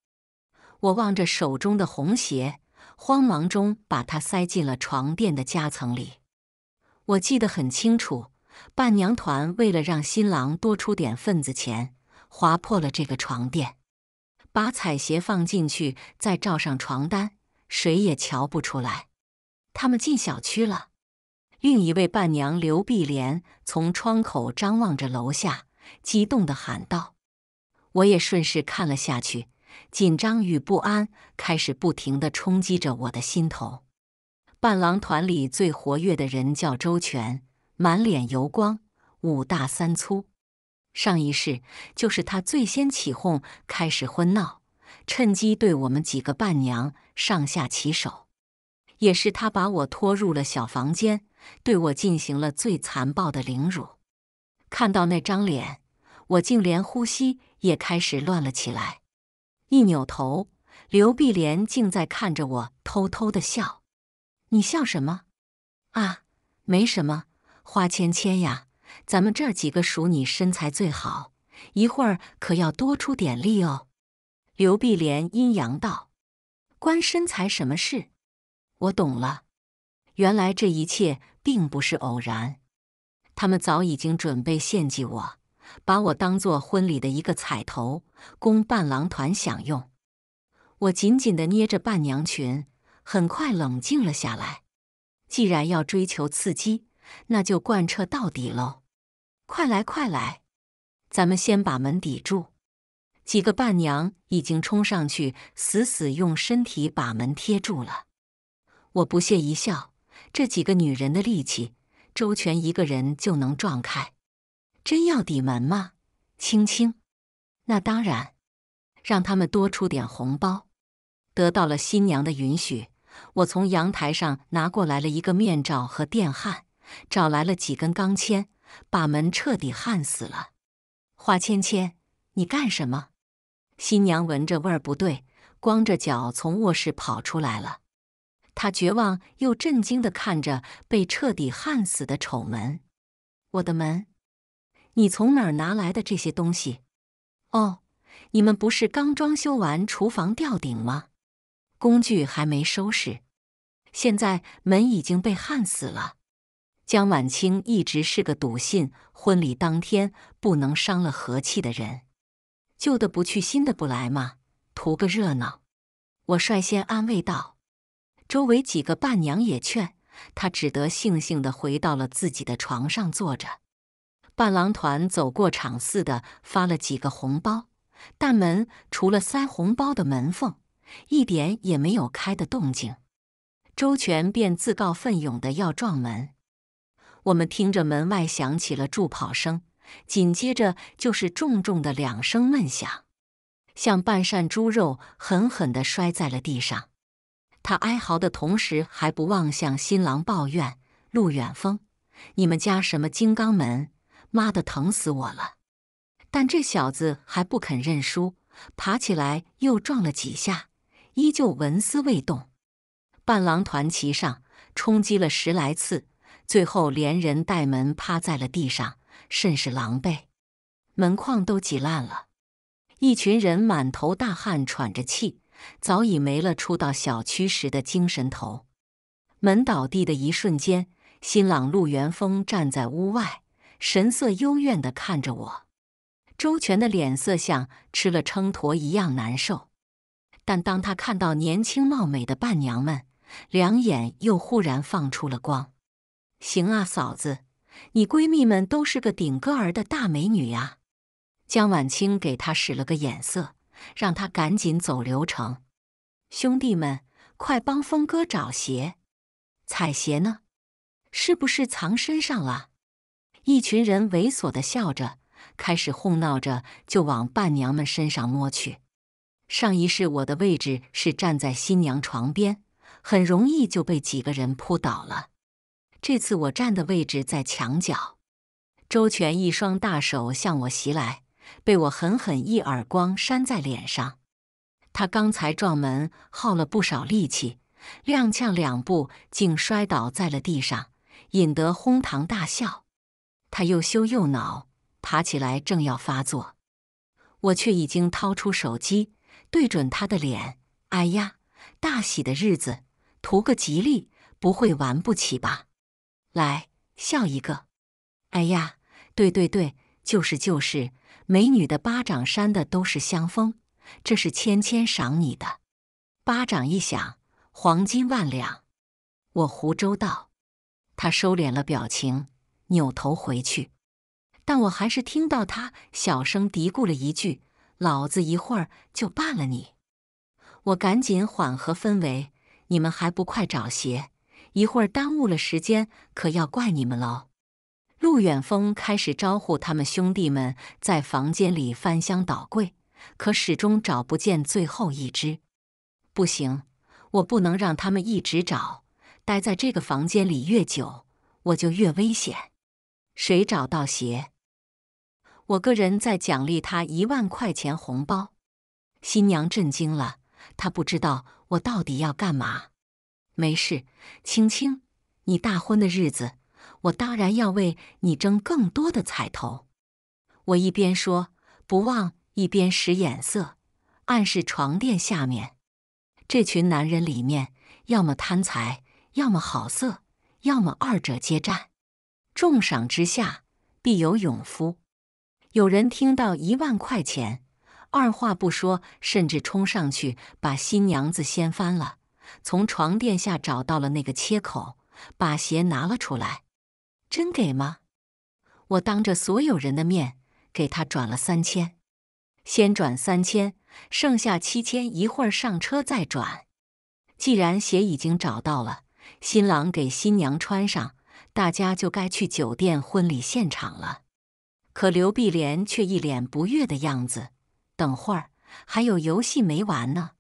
我望着手中的红鞋，慌忙中把它塞进了床垫的夹层里。我记得很清楚，伴娘团为了让新郎多出点份子钱，划破了这个床垫，把彩鞋放进去，再罩上床单，谁也瞧不出来。他们进小区了。另一位伴娘刘碧莲从窗口张望着楼下，激动地喊道：“我也顺势看了下去，紧张与不安开始不停地冲击着我的心头。”伴郎团里最活跃的人叫周全，满脸油光，五大三粗，上一世就是他最先起哄，开始婚闹，趁机对我们几个伴娘上下其手。也是他把我拖入了小房间，对我进行了最残暴的凌辱。看到那张脸，我竟连呼吸也开始乱了起来。一扭头，刘碧莲竟在看着我偷偷的笑。你笑什么啊？没什么，花芊芊呀，咱们这几个数你身材最好，一会儿可要多出点力哦。刘碧莲阴阳道：“关身材什么事？”我懂了，原来这一切并不是偶然，他们早已经准备献祭我，把我当做婚礼的一个彩头，供伴郎团享用。我紧紧的捏着伴娘裙，很快冷静了下来。既然要追求刺激，那就贯彻到底喽！快来，快来，咱们先把门抵住。几个伴娘已经冲上去，死死用身体把门贴住了。我不屑一笑，这几个女人的力气，周全一个人就能撞开。真要抵门吗？青青，那当然，让他们多出点红包。得到了新娘的允许，我从阳台上拿过来了一个面罩和电焊，找来了几根钢钎，把门彻底焊死了。花芊芊，你干什么？新娘闻着味儿不对，光着脚从卧室跑出来了。他绝望又震惊地看着被彻底焊死的丑门，我的门，你从哪儿拿来的这些东西？哦，你们不是刚装修完厨房吊顶吗？工具还没收拾，现在门已经被焊死了。江晚清一直是个笃信婚礼当天不能伤了和气的人，旧的不去，新的不来嘛，图个热闹。我率先安慰道。周围几个伴娘也劝他，只得悻悻地回到了自己的床上坐着。伴郎团走过场似的发了几个红包，但门除了塞红包的门缝，一点也没有开的动静。周全便自告奋勇的要撞门。我们听着门外响起了助跑声，紧接着就是重重的两声闷响，像半扇猪肉狠狠地摔在了地上。他哀嚎的同时，还不忘向新郎抱怨：“陆远峰，你们家什么金刚门？妈的，疼死我了！”但这小子还不肯认输，爬起来又撞了几下，依旧纹丝未动。伴郎团齐上，冲击了十来次，最后连人带门趴在了地上，甚是狼狈，门框都挤烂了。一群人满头大汗，喘着气。早已没了初到小区时的精神头。门倒地的一瞬间，新郎陆元峰站在屋外，神色幽怨地看着我。周全的脸色像吃了秤砣一样难受，但当他看到年轻貌美的伴娘们，两眼又忽然放出了光。行啊，嫂子，你闺蜜们都是个顶个儿的大美女呀！江晚清给他使了个眼色。让他赶紧走流程，兄弟们，快帮峰哥找鞋！踩鞋呢？是不是藏身上了？一群人猥琐的笑着，开始哄闹着，就往伴娘们身上摸去。上一世我的位置是站在新娘床边，很容易就被几个人扑倒了。这次我站的位置在墙角，周全一双大手向我袭来。被我狠狠一耳光扇在脸上，他刚才撞门耗了不少力气，踉跄两步，竟摔倒在了地上，引得哄堂大笑。他又羞又恼，爬起来正要发作，我却已经掏出手机，对准他的脸。哎呀，大喜的日子，图个吉利，不会玩不起吧？来，笑一个。哎呀，对对对，就是就是。美女的巴掌扇的都是香风，这是芊芊赏你的。巴掌一响，黄金万两。我湖州道，他收敛了表情，扭头回去。但我还是听到他小声嘀咕了一句：“老子一会儿就办了你。”我赶紧缓和氛围：“你们还不快找鞋？一会儿耽误了时间，可要怪你们喽。”陆远峰开始招呼他们兄弟们在房间里翻箱倒柜，可始终找不见最后一只。不行，我不能让他们一直找，待在这个房间里越久，我就越危险。谁找到鞋，我个人再奖励他一万块钱红包。新娘震惊了，她不知道我到底要干嘛。没事，青青，你大婚的日子。我当然要为你争更多的彩头。我一边说，不忘一边使眼色，暗示床垫下面这群男人里面，要么贪财，要么好色，要么二者皆占。重赏之下，必有勇夫。有人听到一万块钱，二话不说，甚至冲上去把新娘子掀翻了，从床垫下找到了那个切口，把鞋拿了出来。真给吗？我当着所有人的面给他转了三千，先转三千，剩下七千一会儿上车再转。既然鞋已经找到了，新郎给新娘穿上，大家就该去酒店婚礼现场了。可刘碧莲却一脸不悦的样子。等会儿还有游戏没玩呢，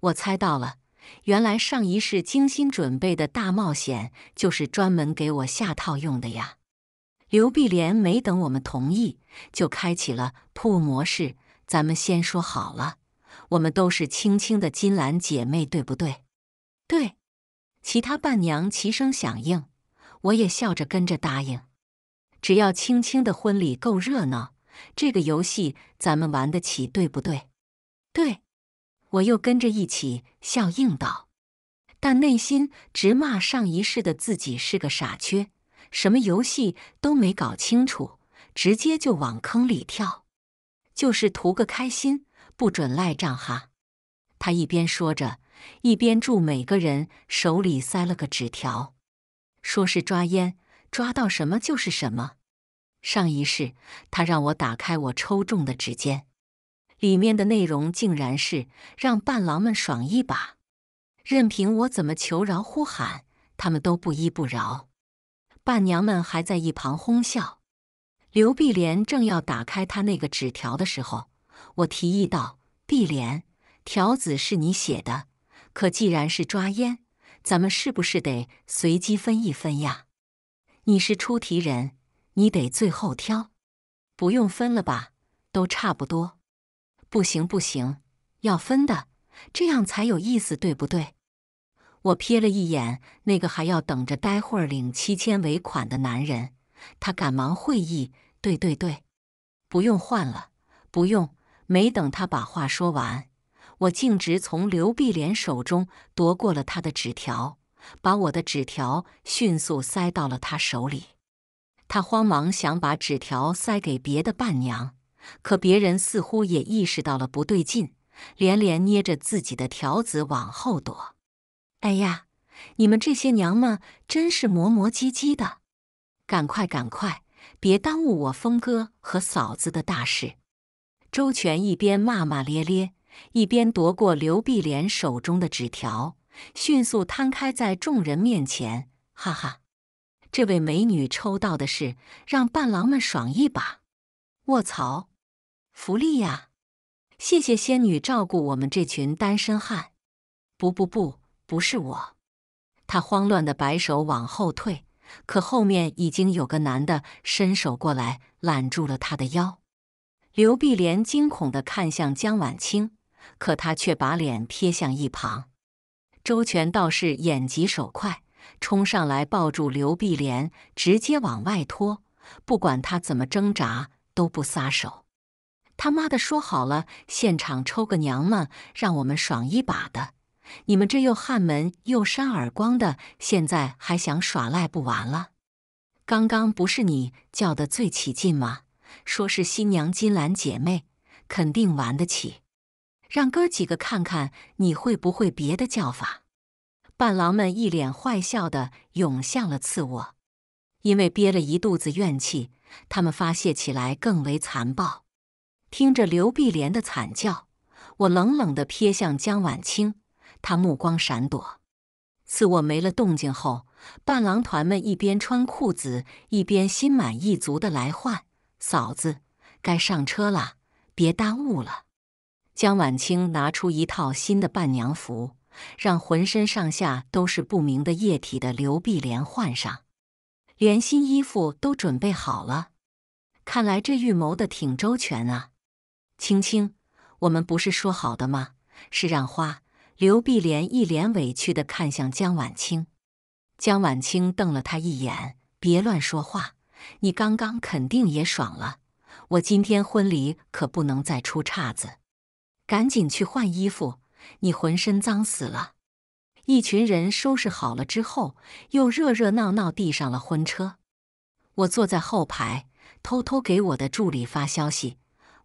我猜到了。原来上一世精心准备的大冒险就是专门给我下套用的呀！刘碧莲没等我们同意就开启了铺模式。咱们先说好了，我们都是青青的金兰姐妹，对不对？对，其他伴娘齐声响应，我也笑着跟着答应。只要青青的婚礼够热闹，这个游戏咱们玩得起，对不对？对。我又跟着一起笑应道，但内心直骂上一世的自己是个傻缺，什么游戏都没搞清楚，直接就往坑里跳，就是图个开心，不准赖账哈。他一边说着，一边祝每个人手里塞了个纸条，说是抓烟，抓到什么就是什么。上一世他让我打开我抽中的纸尖。里面的内容竟然是让伴郎们爽一把，任凭我怎么求饶呼喊，他们都不依不饶。伴娘们还在一旁哄笑。刘碧莲正要打开他那个纸条的时候，我提议道：“碧莲，条子是你写的，可既然是抓烟，咱们是不是得随机分一分呀？你是出题人，你得最后挑。不用分了吧，都差不多。”不行不行，要分的，这样才有意思，对不对？我瞥了一眼那个还要等着待会儿领七千尾款的男人，他赶忙会意，对对对，不用换了，不用。没等他把话说完，我径直从刘碧莲手中夺过了他的纸条，把我的纸条迅速塞到了他手里。他慌忙想把纸条塞给别的伴娘。可别人似乎也意识到了不对劲，连连捏着自己的条子往后躲。哎呀，你们这些娘们真是磨磨唧唧的！赶快，赶快，别耽误我峰哥和嫂子的大事！周全一边骂骂咧咧，一边夺过刘碧莲手中的纸条，迅速摊开在众人面前。哈哈，这位美女抽到的是让伴郎们爽一把！卧槽！福利呀！谢谢仙女照顾我们这群单身汉。不不不，不是我。他慌乱的摆手往后退，可后面已经有个男的伸手过来揽住了他的腰。刘碧莲惊恐的看向江晚清，可他却把脸撇向一旁。周全倒是眼疾手快，冲上来抱住刘碧莲，直接往外拖，不管他怎么挣扎都不撒手。他妈的，说好了现场抽个娘们，让我们爽一把的，你们这又焊门又扇耳光的，现在还想耍赖不玩了？刚刚不是你叫的最起劲吗？说是新娘金兰姐妹，肯定玩得起，让哥几个看看你会不会别的叫法。伴郎们一脸坏笑的涌向了次卧，因为憋了一肚子怨气，他们发泄起来更为残暴。听着刘碧莲的惨叫，我冷冷地瞥向江晚清，他目光闪躲。次我没了动静后，伴郎团们一边穿裤子，一边心满意足地来换。嫂子，该上车了，别耽误了。江晚清拿出一套新的伴娘服，让浑身上下都是不明的液体的刘碧莲换上。连新衣服都准备好了，看来这预谋的挺周全啊。青青，我们不是说好的吗？是让花刘碧莲一脸委屈的看向江晚清。江晚清瞪了他一眼：“别乱说话，你刚刚肯定也爽了。我今天婚礼可不能再出岔子，赶紧去换衣服，你浑身脏死了。”一群人收拾好了之后，又热热闹闹地上了婚车。我坐在后排，偷偷给我的助理发消息：“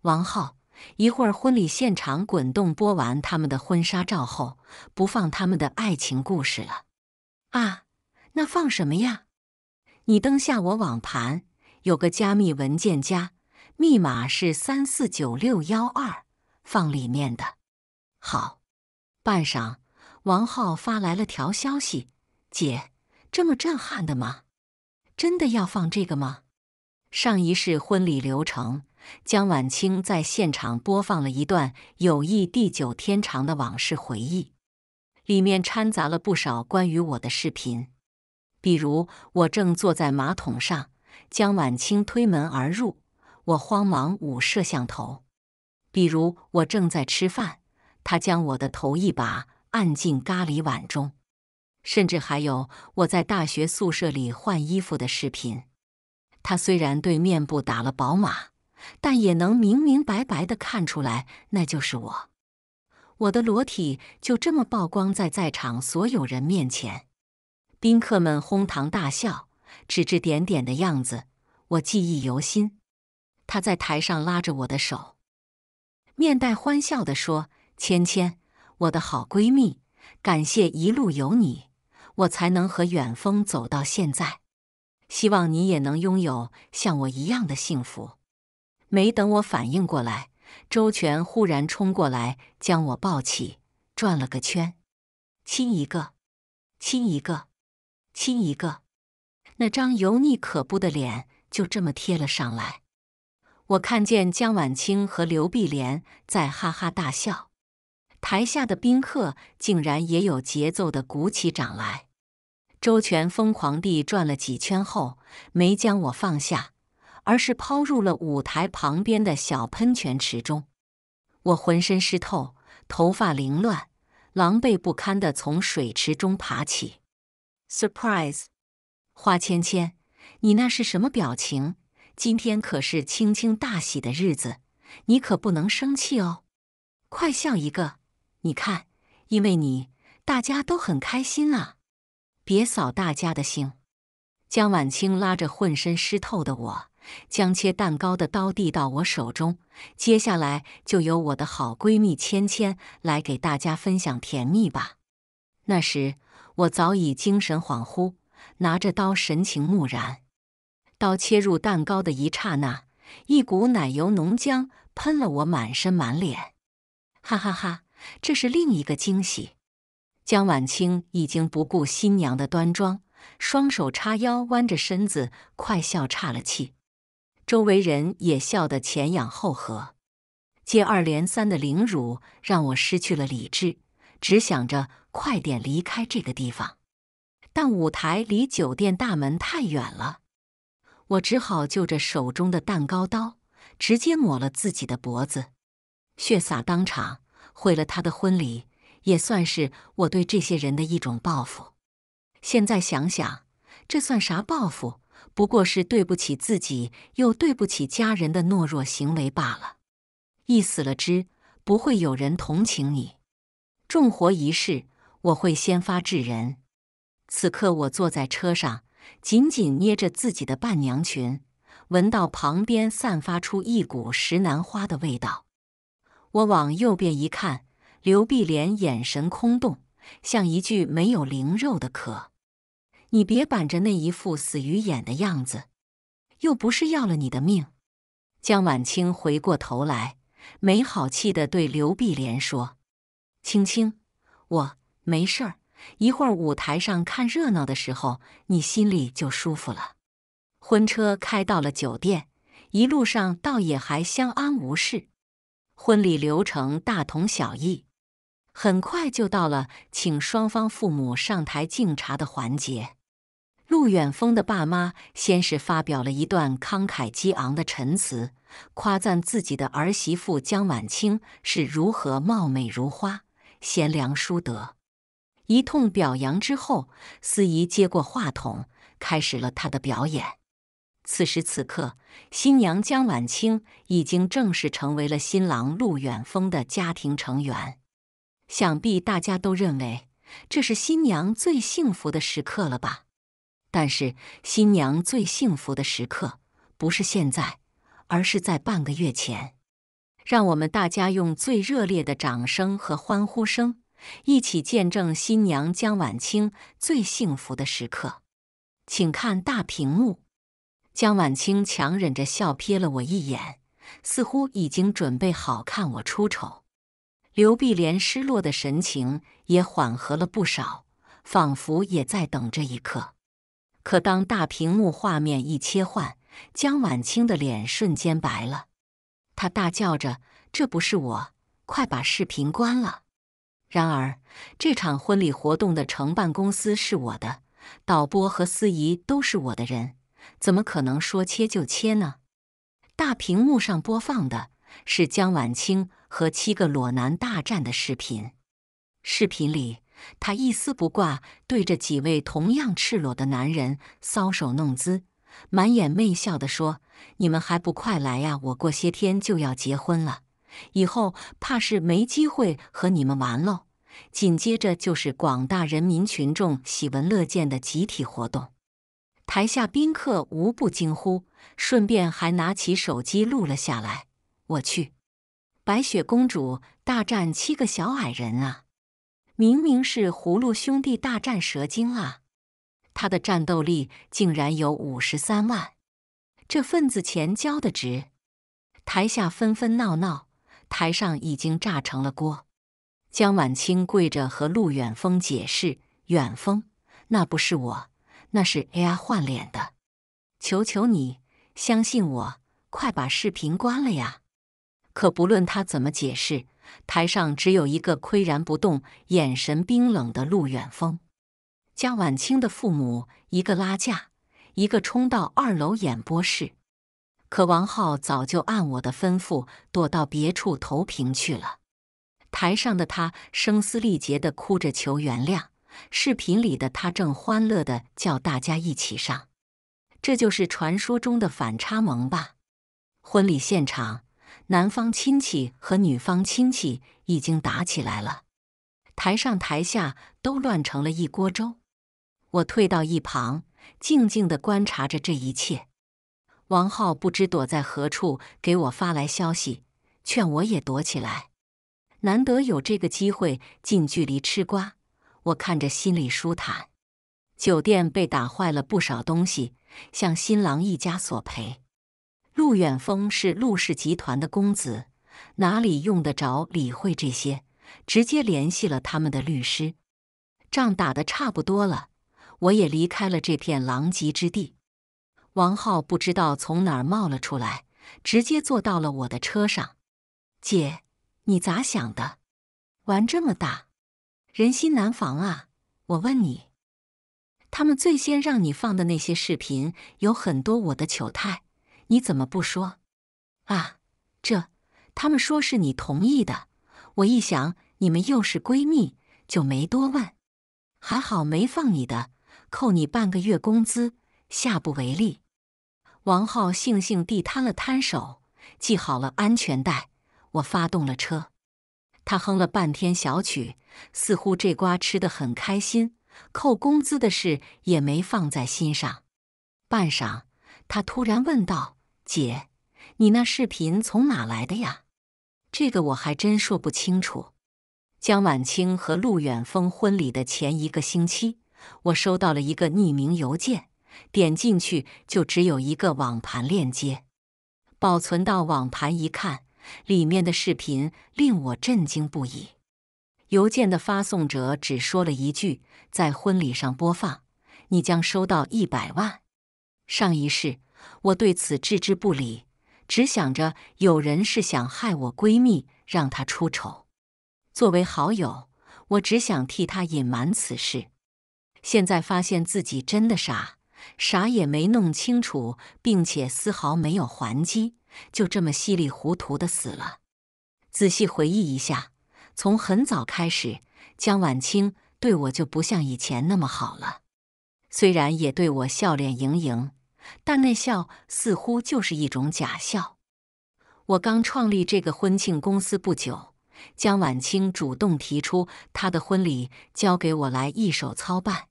王浩。”一会儿婚礼现场滚动播完他们的婚纱照后，不放他们的爱情故事了啊？那放什么呀？你登下我网盘，有个加密文件夹，密码是三四九六幺二，放里面的。好，半晌，王浩发来了条消息：“姐，这么震撼的吗？真的要放这个吗？上一世婚礼流程。”江晚清在现场播放了一段友谊地久天长的往事回忆，里面掺杂了不少关于我的视频，比如我正坐在马桶上，江晚清推门而入，我慌忙捂摄像头；比如我正在吃饭，他将我的头一把按进咖喱碗中；甚至还有我在大学宿舍里换衣服的视频。他虽然对面部打了宝马。但也能明明白白的看出来，那就是我。我的裸体就这么曝光在在场所有人面前，宾客们哄堂大笑，指指点点的样子，我记忆犹新。他在台上拉着我的手，面带欢笑的说：“芊芊，我的好闺蜜，感谢一路有你，我才能和远峰走到现在。希望你也能拥有像我一样的幸福。”没等我反应过来，周全忽然冲过来，将我抱起，转了个圈，亲一个，亲一个，亲一个。那张油腻可怖的脸就这么贴了上来。我看见江晚清和刘碧莲在哈哈大笑，台下的宾客竟然也有节奏的鼓起掌来。周全疯狂地转了几圈后，没将我放下。而是抛入了舞台旁边的小喷泉池中。我浑身湿透，头发凌乱，狼狈不堪地从水池中爬起。Surprise！花芊芊，你那是什么表情？今天可是青青大喜的日子，你可不能生气哦！快笑一个，你看，因为你大家都很开心啊！别扫大家的兴。江晚清拉着浑身湿透的我。将切蛋糕的刀递到我手中，接下来就由我的好闺蜜芊芊来给大家分享甜蜜吧。那时我早已精神恍惚，拿着刀神情木然。刀切入蛋糕的一刹那，一股奶油浓浆喷了我满身满脸。哈哈哈，这是另一个惊喜。江晚清已经不顾新娘的端庄，双手叉腰，弯着身子，快笑岔了气。周围人也笑得前仰后合，接二连三的凌辱让我失去了理智，只想着快点离开这个地方。但舞台离酒店大门太远了，我只好就着手中的蛋糕刀，直接抹了自己的脖子，血洒当场，毁了他的婚礼，也算是我对这些人的一种报复。现在想想，这算啥报复？不过是对不起自己又对不起家人的懦弱行为罢了。一死了之，不会有人同情你。重活一世，我会先发制人。此刻我坐在车上，紧紧捏着自己的伴娘裙，闻到旁边散发出一股石楠花的味道。我往右边一看，刘碧莲眼神空洞，像一具没有灵肉的壳。你别板着那一副死鱼眼的样子，又不是要了你的命。江晚清回过头来，没好气的对刘碧莲说：“青青，我没事儿。一会儿舞台上看热闹的时候，你心里就舒服了。”婚车开到了酒店，一路上倒也还相安无事。婚礼流程大同小异，很快就到了请双方父母上台敬茶的环节。陆远峰的爸妈先是发表了一段慷慨激昂的陈词，夸赞自己的儿媳妇江晚清是如何貌美如花、贤良淑德。一通表扬之后，司仪接过话筒，开始了他的表演。此时此刻，新娘江晚清已经正式成为了新郎陆远峰的家庭成员。想必大家都认为，这是新娘最幸福的时刻了吧？但是，新娘最幸福的时刻不是现在，而是在半个月前。让我们大家用最热烈的掌声和欢呼声，一起见证新娘江晚清最幸福的时刻。请看大屏幕。江晚清强忍着笑瞥了我一眼，似乎已经准备好看我出丑。刘碧莲失落的神情也缓和了不少，仿佛也在等这一刻。可当大屏幕画面一切换，江晚清的脸瞬间白了。他大叫着：“这不是我！快把视频关了！”然而，这场婚礼活动的承办公司是我的，导播和司仪都是我的人，怎么可能说切就切呢？大屏幕上播放的是江晚清和七个裸男大战的视频，视频里。他一丝不挂，对着几位同样赤裸的男人搔首弄姿，满眼媚笑地说：“你们还不快来呀？我过些天就要结婚了，以后怕是没机会和你们玩喽。”紧接着就是广大人民群众喜闻乐见的集体活动，台下宾客无不惊呼，顺便还拿起手机录了下来。我去，白雪公主大战七个小矮人啊！明明是葫芦兄弟大战蛇精啊！他的战斗力竟然有五十三万，这份子钱交的值。台下纷纷闹闹，台上已经炸成了锅。江晚清跪着和陆远风解释：“远风，那不是我，那是 AI 换脸的。求求你相信我，快把视频关了呀！”可不论他怎么解释。台上只有一个岿然不动、眼神冰冷的陆远峰。江晚清的父母，一个拉架，一个冲到二楼演播室。可王浩早就按我的吩咐躲到别处投屏去了。台上的他声嘶力竭地哭着求原谅，视频里的他正欢乐地叫大家一起上。这就是传说中的反差萌吧？婚礼现场。男方亲戚和女方亲戚已经打起来了，台上台下都乱成了一锅粥。我退到一旁，静静的观察着这一切。王浩不知躲在何处，给我发来消息，劝我也躲起来。难得有这个机会近距离吃瓜，我看着心里舒坦。酒店被打坏了不少东西，向新郎一家索赔。陆远峰是陆氏集团的公子，哪里用得着理会这些？直接联系了他们的律师。仗打的差不多了，我也离开了这片狼藉之地。王浩不知道从哪儿冒了出来，直接坐到了我的车上。姐，你咋想的？玩这么大，人心难防啊！我问你，他们最先让你放的那些视频，有很多我的糗态。你怎么不说？啊，这他们说是你同意的。我一想，你们又是闺蜜，就没多问。还好没放你的，扣你半个月工资，下不为例。王浩悻悻地摊了摊手，系好了安全带。我发动了车，他哼了半天小曲，似乎这瓜吃得很开心，扣工资的事也没放在心上。半晌，他突然问道。姐，你那视频从哪来的呀？这个我还真说不清楚。江晚清和陆远峰婚礼的前一个星期，我收到了一个匿名邮件，点进去就只有一个网盘链接。保存到网盘一看，里面的视频令我震惊不已。邮件的发送者只说了一句：“在婚礼上播放，你将收到一百万。”上一世。我对此置之不理，只想着有人是想害我闺蜜，让她出丑。作为好友，我只想替她隐瞒此事。现在发现自己真的傻，啥也没弄清楚，并且丝毫没有还击，就这么稀里糊涂的死了。仔细回忆一下，从很早开始，江晚清对我就不像以前那么好了，虽然也对我笑脸盈盈。但那笑似乎就是一种假笑。我刚创立这个婚庆公司不久，江晚清主动提出他的婚礼交给我来一手操办，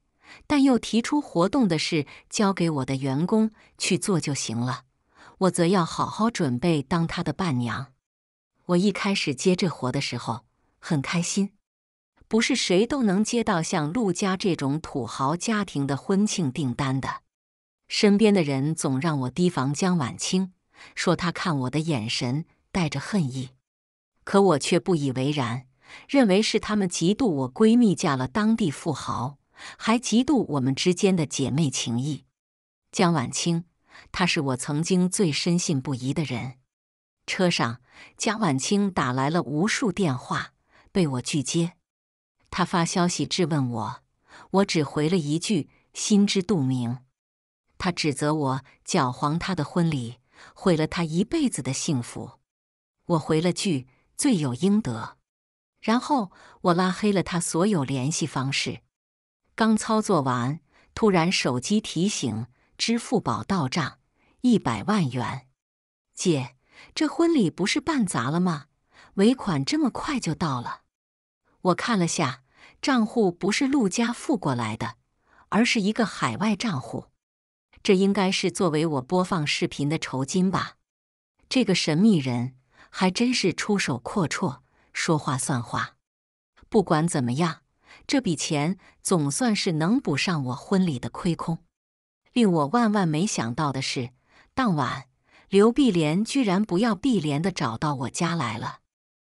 但又提出活动的事交给我的员工去做就行了，我则要好好准备当他的伴娘。我一开始接这活的时候很开心，不是谁都能接到像陆家这种土豪家庭的婚庆订单的。身边的人总让我提防江晚清，说他看我的眼神带着恨意，可我却不以为然，认为是他们嫉妒我闺蜜嫁了当地富豪，还嫉妒我们之间的姐妹情谊。江晚清，她是我曾经最深信不疑的人。车上，江晚清打来了无数电话，被我拒接。他发消息质问我，我只回了一句“心知肚明”。他指责我搅黄他的婚礼，毁了他一辈子的幸福。我回了句“罪有应得”，然后我拉黑了他所有联系方式。刚操作完，突然手机提醒：支付宝到账一百万元。姐，这婚礼不是办砸了吗？尾款这么快就到了？我看了下，账户不是陆家付过来的，而是一个海外账户。这应该是作为我播放视频的酬金吧。这个神秘人还真是出手阔绰，说话算话。不管怎么样，这笔钱总算是能补上我婚礼的亏空。令我万万没想到的是，当晚刘碧莲居然不要碧莲的，找到我家来了，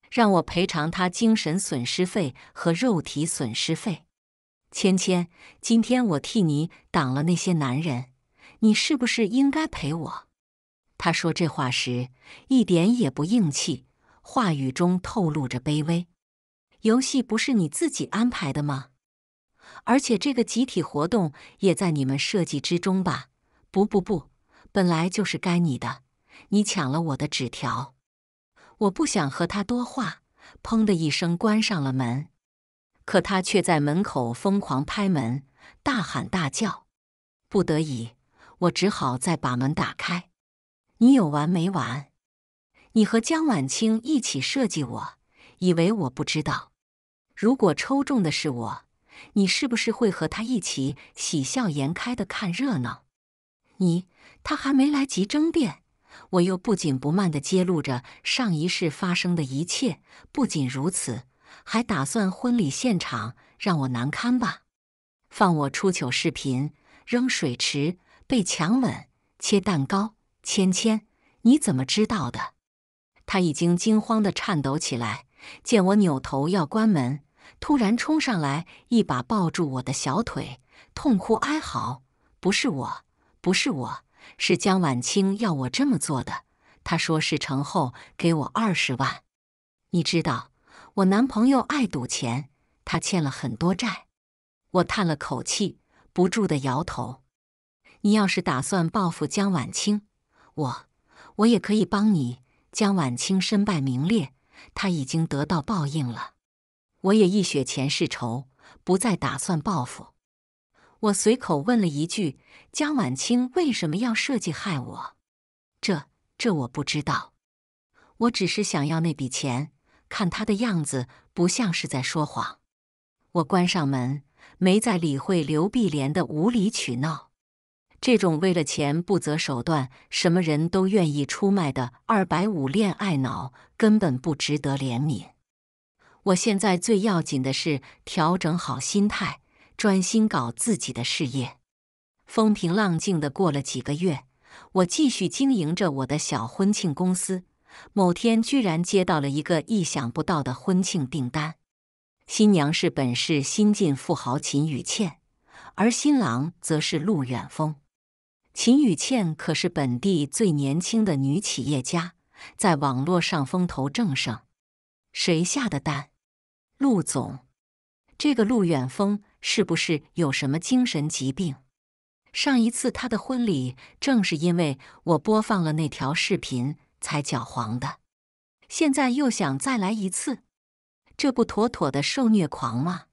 让我赔偿他精神损失费和肉体损失费。芊芊，今天我替你挡了那些男人。你是不是应该陪我？他说这话时一点也不硬气，话语中透露着卑微。游戏不是你自己安排的吗？而且这个集体活动也在你们设计之中吧？不不不，本来就是该你的，你抢了我的纸条。我不想和他多话，砰的一声关上了门。可他却在门口疯狂拍门，大喊大叫。不得已。我只好再把门打开。你有完没完？你和江晚清一起设计我，以为我不知道？如果抽中的是我，你是不是会和他一起喜笑颜开的看热闹？你他还没来及争辩，我又不紧不慢的揭露着上一世发生的一切。不仅如此，还打算婚礼现场让我难堪吧？放我出糗视频，扔水池。被强吻、切蛋糕，芊芊，你怎么知道的？他已经惊慌的颤抖起来。见我扭头要关门，突然冲上来，一把抱住我的小腿，痛哭哀嚎：“不是我，不是我，是江晚清要我这么做的。他说事成后给我二十万。你知道我男朋友爱赌钱，他欠了很多债。”我叹了口气，不住的摇头。你要是打算报复江晚清，我我也可以帮你。江晚清身败名裂，他已经得到报应了。我也一雪前世仇，不再打算报复。我随口问了一句：“江晚清为什么要设计害我？”这这我不知道。我只是想要那笔钱。看他的样子，不像是在说谎。我关上门，没再理会刘碧莲的无理取闹。这种为了钱不择手段、什么人都愿意出卖的二百五恋爱脑，根本不值得怜悯。我现在最要紧的是调整好心态，专心搞自己的事业。风平浪静的过了几个月，我继续经营着我的小婚庆公司。某天，居然接到了一个意想不到的婚庆订单。新娘是本市新晋富豪秦雨倩，而新郎则是陆远峰。秦雨倩可是本地最年轻的女企业家，在网络上风头正盛。谁下的单？陆总，这个陆远峰是不是有什么精神疾病？上一次他的婚礼，正是因为我播放了那条视频才搅黄的。现在又想再来一次，这不妥妥的受虐狂吗？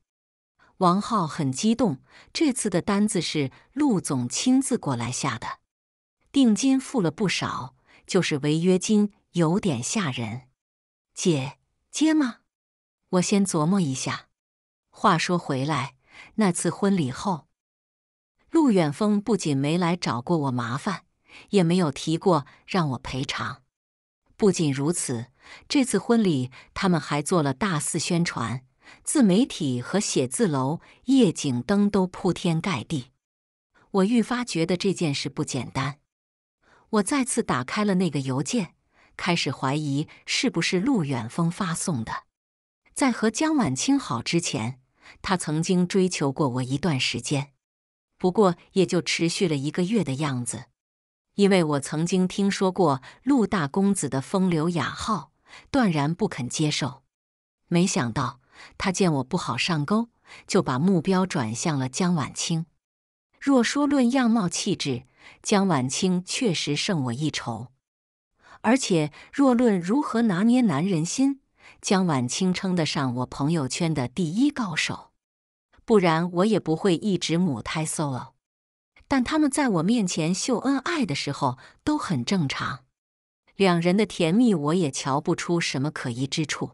王浩很激动，这次的单子是陆总亲自过来下的，定金付了不少，就是违约金有点吓人。姐，接吗？我先琢磨一下。话说回来，那次婚礼后，陆远峰不仅没来找过我麻烦，也没有提过让我赔偿。不仅如此，这次婚礼他们还做了大肆宣传。自媒体和写字楼夜景灯都铺天盖地，我愈发觉得这件事不简单。我再次打开了那个邮件，开始怀疑是不是陆远峰发送的。在和江晚清好之前，他曾经追求过我一段时间，不过也就持续了一个月的样子。因为我曾经听说过陆大公子的风流雅号，断然不肯接受。没想到。他见我不好上钩，就把目标转向了江晚清。若说论样貌气质，江晚清确实胜我一筹；而且若论如何拿捏男人心，江晚清称得上我朋友圈的第一高手。不然我也不会一直母胎 solo。但他们在我面前秀恩爱的时候都很正常，两人的甜蜜我也瞧不出什么可疑之处。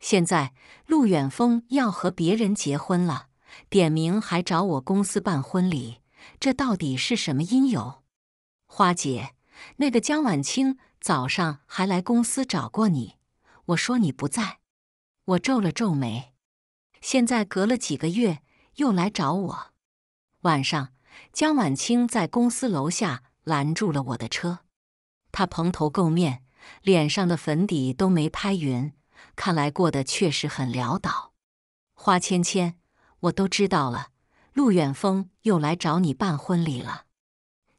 现在陆远峰要和别人结婚了，点名还找我公司办婚礼，这到底是什么因由？花姐，那个江晚清早上还来公司找过你，我说你不在我皱了皱眉，现在隔了几个月又来找我。晚上，江晚清在公司楼下拦住了我的车，他蓬头垢面，脸上的粉底都没拍匀。看来过得确实很潦倒，花芊芊，我都知道了。陆远峰又来找你办婚礼了，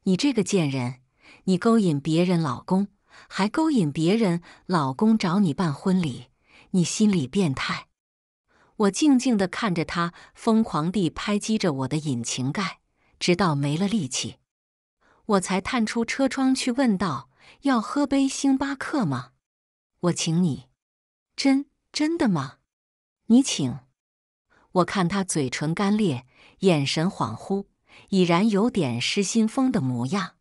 你这个贱人！你勾引别人老公，还勾引别人老公找你办婚礼，你心理变态！我静静地看着他，疯狂地拍击着我的引擎盖，直到没了力气，我才探出车窗去问道：“要喝杯星巴克吗？我请你。”真真的吗？你请。我看他嘴唇干裂，眼神恍惚，已然有点失心疯的模样。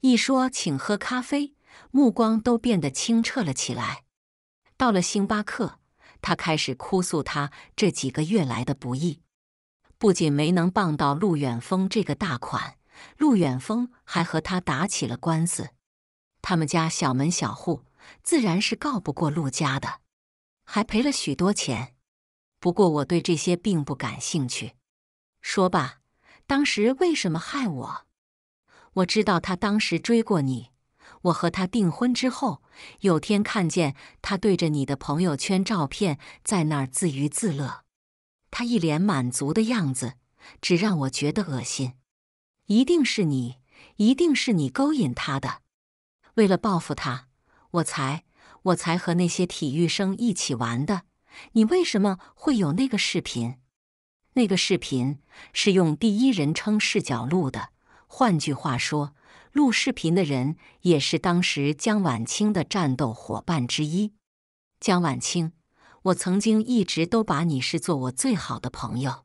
一说请喝咖啡，目光都变得清澈了起来。到了星巴克，他开始哭诉他这几个月来的不易，不仅没能傍到陆远峰这个大款，陆远峰还和他打起了官司。他们家小门小户，自然是告不过陆家的。还赔了许多钱，不过我对这些并不感兴趣。说吧，当时为什么害我？我知道他当时追过你，我和他订婚之后，有天看见他对着你的朋友圈照片在那儿自娱自乐，他一脸满足的样子，只让我觉得恶心。一定是你，一定是你勾引他的，为了报复他，我才。我才和那些体育生一起玩的，你为什么会有那个视频？那个视频是用第一人称视角录的，换句话说，录视频的人也是当时江晚清的战斗伙伴之一。江晚清，我曾经一直都把你是做我最好的朋友，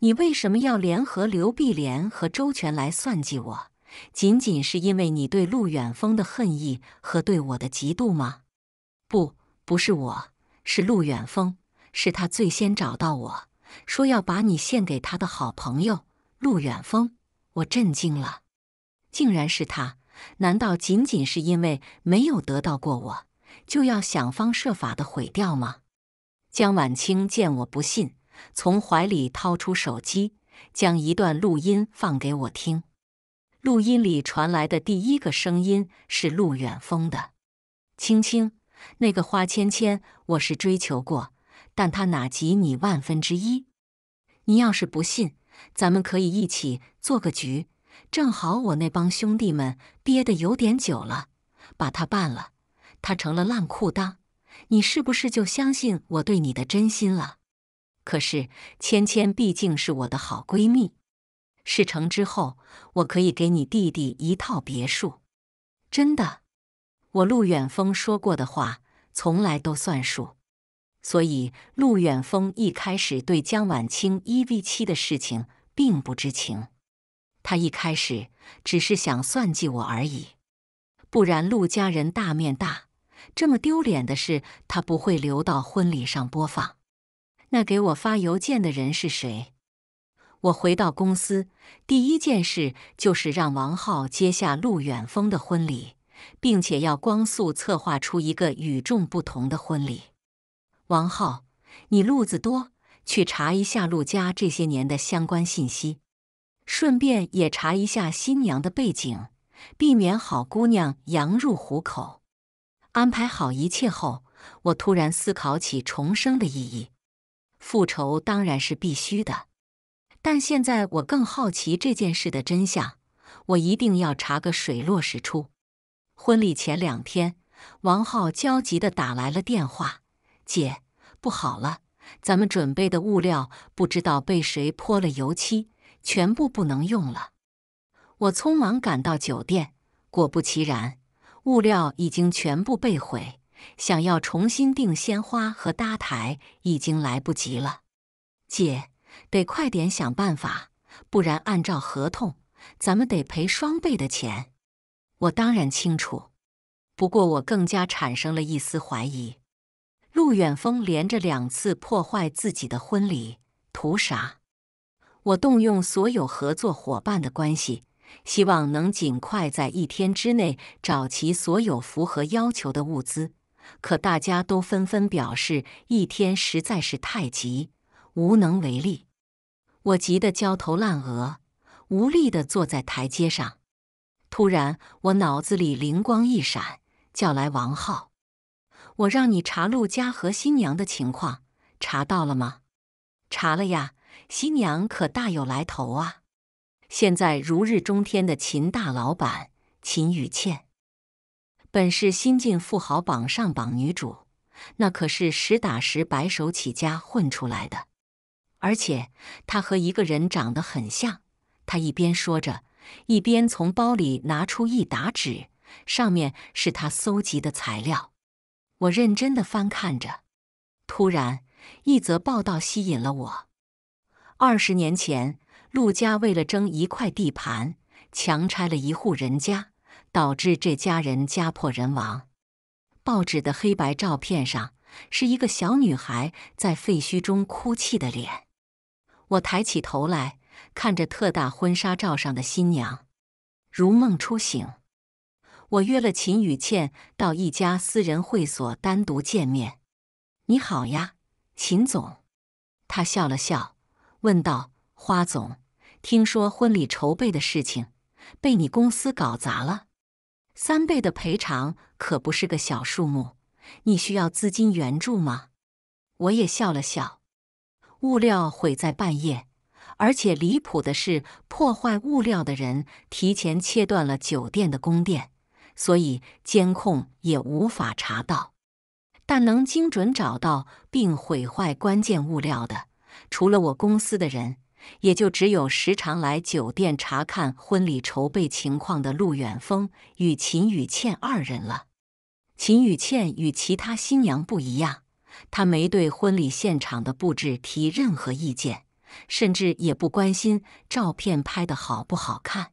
你为什么要联合刘碧莲和周全来算计我？仅仅是因为你对陆远峰的恨意和对我的嫉妒吗？不，不是我，是陆远峰，是他最先找到我说要把你献给他的好朋友陆远峰。我震惊了，竟然是他！难道仅仅是因为没有得到过我，就要想方设法的毁掉吗？江晚清见我不信，从怀里掏出手机，将一段录音放给我听。录音里传来的第一个声音是陆远峰的：“青青，那个花芊芊，我是追求过，但她哪及你万分之一？你要是不信，咱们可以一起做个局，正好我那帮兄弟们憋得有点久了，把他办了，他成了烂裤裆，你是不是就相信我对你的真心了？可是芊芊毕竟是我的好闺蜜。”事成之后，我可以给你弟弟一套别墅。真的，我陆远峰说过的话从来都算数。所以，陆远峰一开始对江晚清一 v 七的事情并不知情。他一开始只是想算计我而已。不然，陆家人大面大，这么丢脸的事他不会留到婚礼上播放。那给我发邮件的人是谁？我回到公司，第一件事就是让王浩接下陆远峰的婚礼，并且要光速策划出一个与众不同的婚礼。王浩，你路子多，去查一下陆家这些年的相关信息，顺便也查一下新娘的背景，避免好姑娘羊入虎口。安排好一切后，我突然思考起重生的意义。复仇当然是必须的。但现在我更好奇这件事的真相，我一定要查个水落石出。婚礼前两天，王浩焦急地打来了电话：“姐，不好了，咱们准备的物料不知道被谁泼了油漆，全部不能用了。”我匆忙赶到酒店，果不其然，物料已经全部被毁，想要重新订鲜花和搭台已经来不及了，姐。得快点想办法，不然按照合同，咱们得赔双倍的钱。我当然清楚，不过我更加产生了一丝怀疑。陆远峰连着两次破坏自己的婚礼，图啥？我动用所有合作伙伴的关系，希望能尽快在一天之内找齐所有符合要求的物资。可大家都纷纷表示，一天实在是太急，无能为力。我急得焦头烂额，无力地坐在台阶上。突然，我脑子里灵光一闪，叫来王浩：“我让你查陆家和新娘的情况，查到了吗？”“查了呀，新娘可大有来头啊！现在如日中天的秦大老板秦雨倩，本是新晋富豪榜上榜女主，那可是实打实白手起家混出来的。”而且他和一个人长得很像。他一边说着，一边从包里拿出一沓纸，上面是他搜集的材料。我认真的翻看着，突然一则报道吸引了我：二十年前，陆家为了争一块地盘，强拆了一户人家，导致这家人家破人亡。报纸的黑白照片上是一个小女孩在废墟中哭泣的脸。我抬起头来，看着特大婚纱照上的新娘，如梦初醒。我约了秦雨倩到一家私人会所单独见面。你好呀，秦总。他笑了笑，问道：“花总，听说婚礼筹备的事情被你公司搞砸了，三倍的赔偿可不是个小数目，你需要资金援助吗？”我也笑了笑。物料毁在半夜，而且离谱的是，破坏物料的人提前切断了酒店的供电，所以监控也无法查到。但能精准找到并毁坏关键物料的，除了我公司的人，也就只有时常来酒店查看婚礼筹备情况的陆远峰与秦雨倩二人了。秦雨倩与其他新娘不一样。他没对婚礼现场的布置提任何意见，甚至也不关心照片拍的好不好看，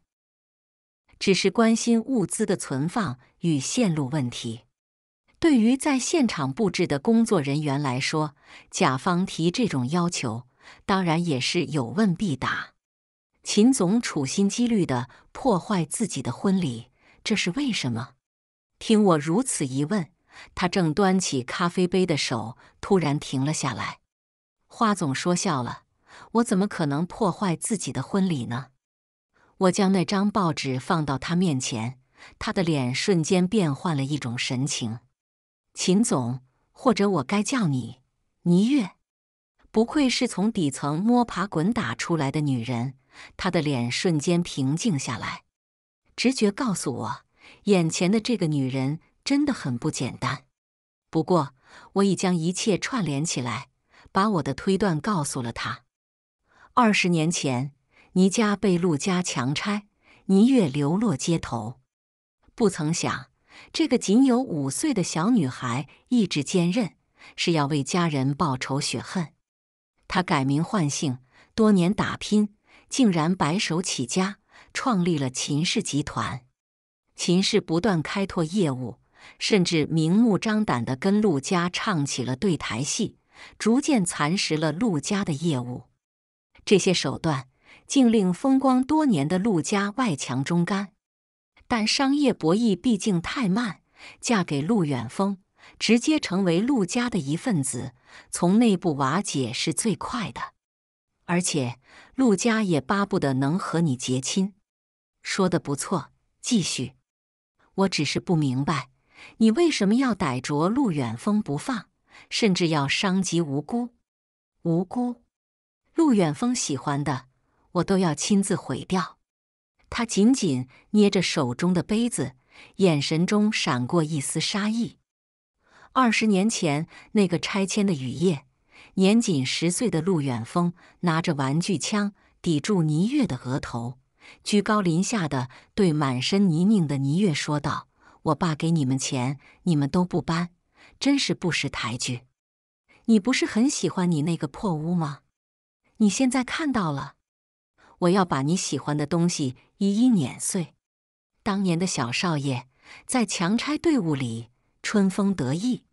只是关心物资的存放与线路问题。对于在现场布置的工作人员来说，甲方提这种要求，当然也是有问必答。秦总处心积虑地破坏自己的婚礼，这是为什么？听我如此一问。他正端起咖啡杯的手突然停了下来。花总说笑了，我怎么可能破坏自己的婚礼呢？我将那张报纸放到他面前，他的脸瞬间变换了一种神情。秦总，或者我该叫你倪月，不愧是从底层摸爬滚打出来的女人，她的脸瞬间平静下来。直觉告诉我，眼前的这个女人。真的很不简单。不过，我已将一切串联起来，把我的推断告诉了他。二十年前，倪家被陆家强拆，倪月流落街头。不曾想，这个仅有五岁的小女孩意志坚韧，是要为家人报仇雪恨。她改名换姓，多年打拼，竟然白手起家，创立了秦氏集团。秦氏不断开拓业务。甚至明目张胆的跟陆家唱起了对台戏，逐渐蚕食了陆家的业务。这些手段竟令风光多年的陆家外强中干。但商业博弈毕竟太慢，嫁给陆远峰，直接成为陆家的一份子，从内部瓦解是最快的。而且陆家也巴不得能和你结亲。说的不错，继续。我只是不明白。你为什么要逮着陆远峰不放，甚至要伤及无辜？无辜？陆远峰喜欢的，我都要亲自毁掉。他紧紧捏着手中的杯子，眼神中闪过一丝杀意。二十年前那个拆迁的雨夜，年仅十岁的陆远峰拿着玩具枪抵住倪月的额头，居高临下的对满身泥泞的倪月说道。我爸给你们钱，你们都不搬，真是不识抬举。你不是很喜欢你那个破屋吗？你现在看到了，我要把你喜欢的东西一一碾碎。当年的小少爷在强拆队伍里春风得意，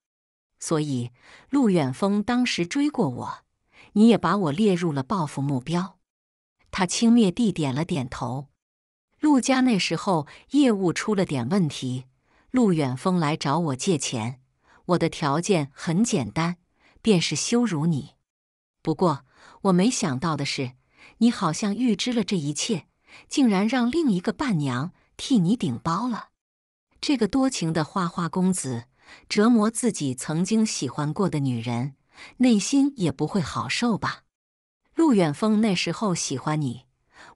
所以陆远峰当时追过我，你也把我列入了报复目标。他轻蔑地点了点头。陆家那时候业务出了点问题。陆远峰来找我借钱，我的条件很简单，便是羞辱你。不过我没想到的是，你好像预知了这一切，竟然让另一个伴娘替你顶包了。这个多情的花花公子，折磨自己曾经喜欢过的女人，内心也不会好受吧？陆远峰那时候喜欢你，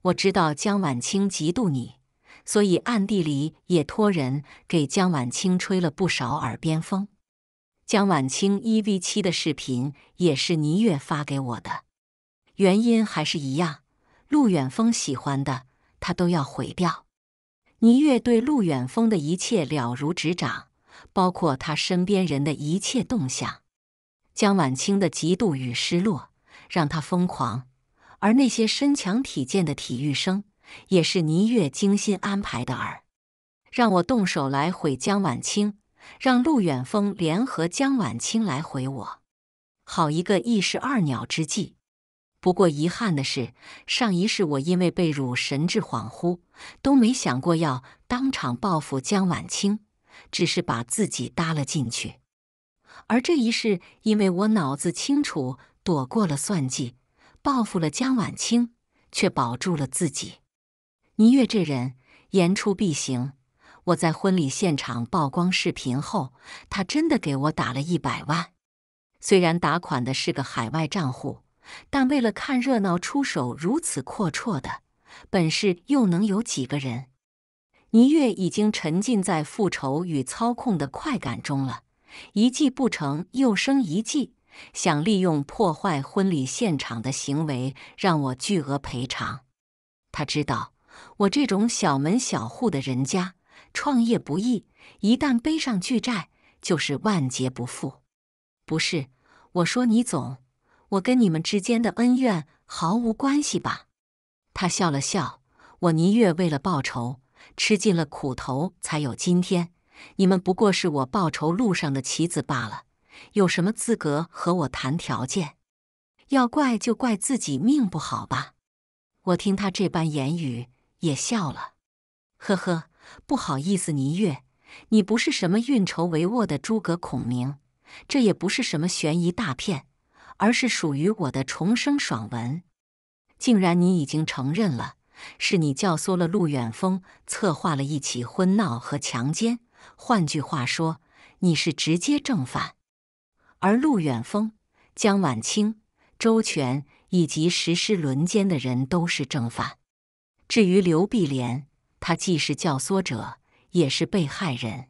我知道江晚清嫉妒你。所以暗地里也托人给江晚清吹了不少耳边风。江晚清一 v 七的视频也是倪月发给我的，原因还是一样，陆远峰喜欢的他都要毁掉。倪月对陆远峰的一切了如指掌，包括他身边人的一切动向。江晚清的嫉妒与失落让他疯狂，而那些身强体健的体育生。也是倪月精心安排的饵，让我动手来毁江晚清，让陆远峰联合江晚清来毁我，好一个一石二鸟之计。不过遗憾的是，上一世我因为被辱，神志恍惚，都没想过要当场报复江晚清，只是把自己搭了进去。而这一世，因为我脑子清楚，躲过了算计，报复了江晚清，却保住了自己。倪月这人言出必行，我在婚礼现场曝光视频后，他真的给我打了一百万。虽然打款的是个海外账户，但为了看热闹出手如此阔绰的，本事又能有几个人？倪月已经沉浸在复仇与操控的快感中了，一计不成又生一计，想利用破坏婚礼现场的行为让我巨额赔偿。他知道。我这种小门小户的人家，创业不易，一旦背上巨债，就是万劫不复。不是，我说你总，我跟你们之间的恩怨毫无关系吧？他笑了笑，我倪月为了报仇，吃尽了苦头，才有今天。你们不过是我报仇路上的棋子罢了，有什么资格和我谈条件？要怪就怪自己命不好吧。我听他这般言语。也笑了，呵呵，不好意思，倪月，你不是什么运筹帷幄的诸葛孔明，这也不是什么悬疑大片，而是属于我的重生爽文。竟然你已经承认了，是你教唆了陆远峰，策划了一起婚闹和强奸，换句话说，你是直接正犯，而陆远峰、江晚清、周全以及实施轮奸的人都是正犯。至于刘碧莲，她既是教唆者，也是被害人。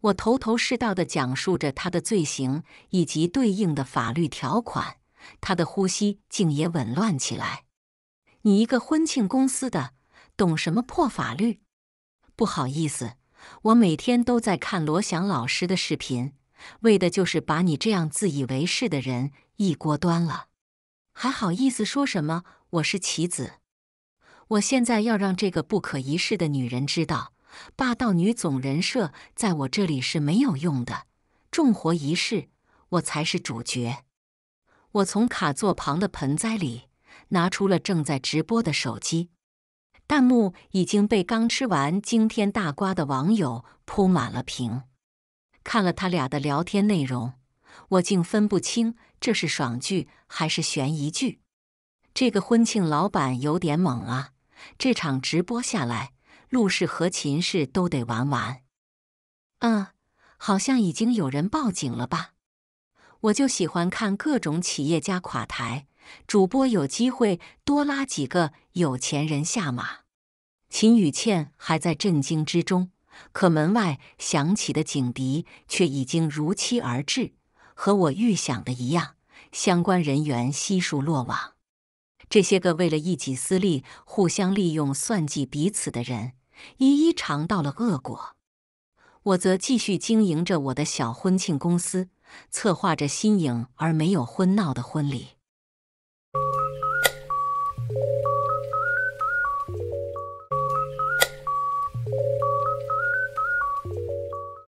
我头头是道的讲述着她的罪行以及对应的法律条款，她的呼吸竟也紊乱起来。你一个婚庆公司的，懂什么破法律？不好意思，我每天都在看罗翔老师的视频，为的就是把你这样自以为是的人一锅端了。还好意思说什么我是棋子？我现在要让这个不可一世的女人知道，霸道女总人设在我这里是没有用的，重活一世，我才是主角。我从卡座旁的盆栽里拿出了正在直播的手机，弹幕已经被刚吃完惊天大瓜的网友铺满了屏。看了他俩的聊天内容，我竟分不清这是爽剧还是悬疑剧。这个婚庆老板有点猛啊！这场直播下来，陆氏和秦氏都得玩完。嗯，好像已经有人报警了吧？我就喜欢看各种企业家垮台，主播有机会多拉几个有钱人下马。秦雨倩还在震惊之中，可门外响起的警笛却已经如期而至，和我预想的一样，相关人员悉数落网。这些个为了一己私利互相利用、算计彼此的人，一一尝到了恶果。我则继续经营着我的小婚庆公司，策划着新颖而没有婚闹的婚礼。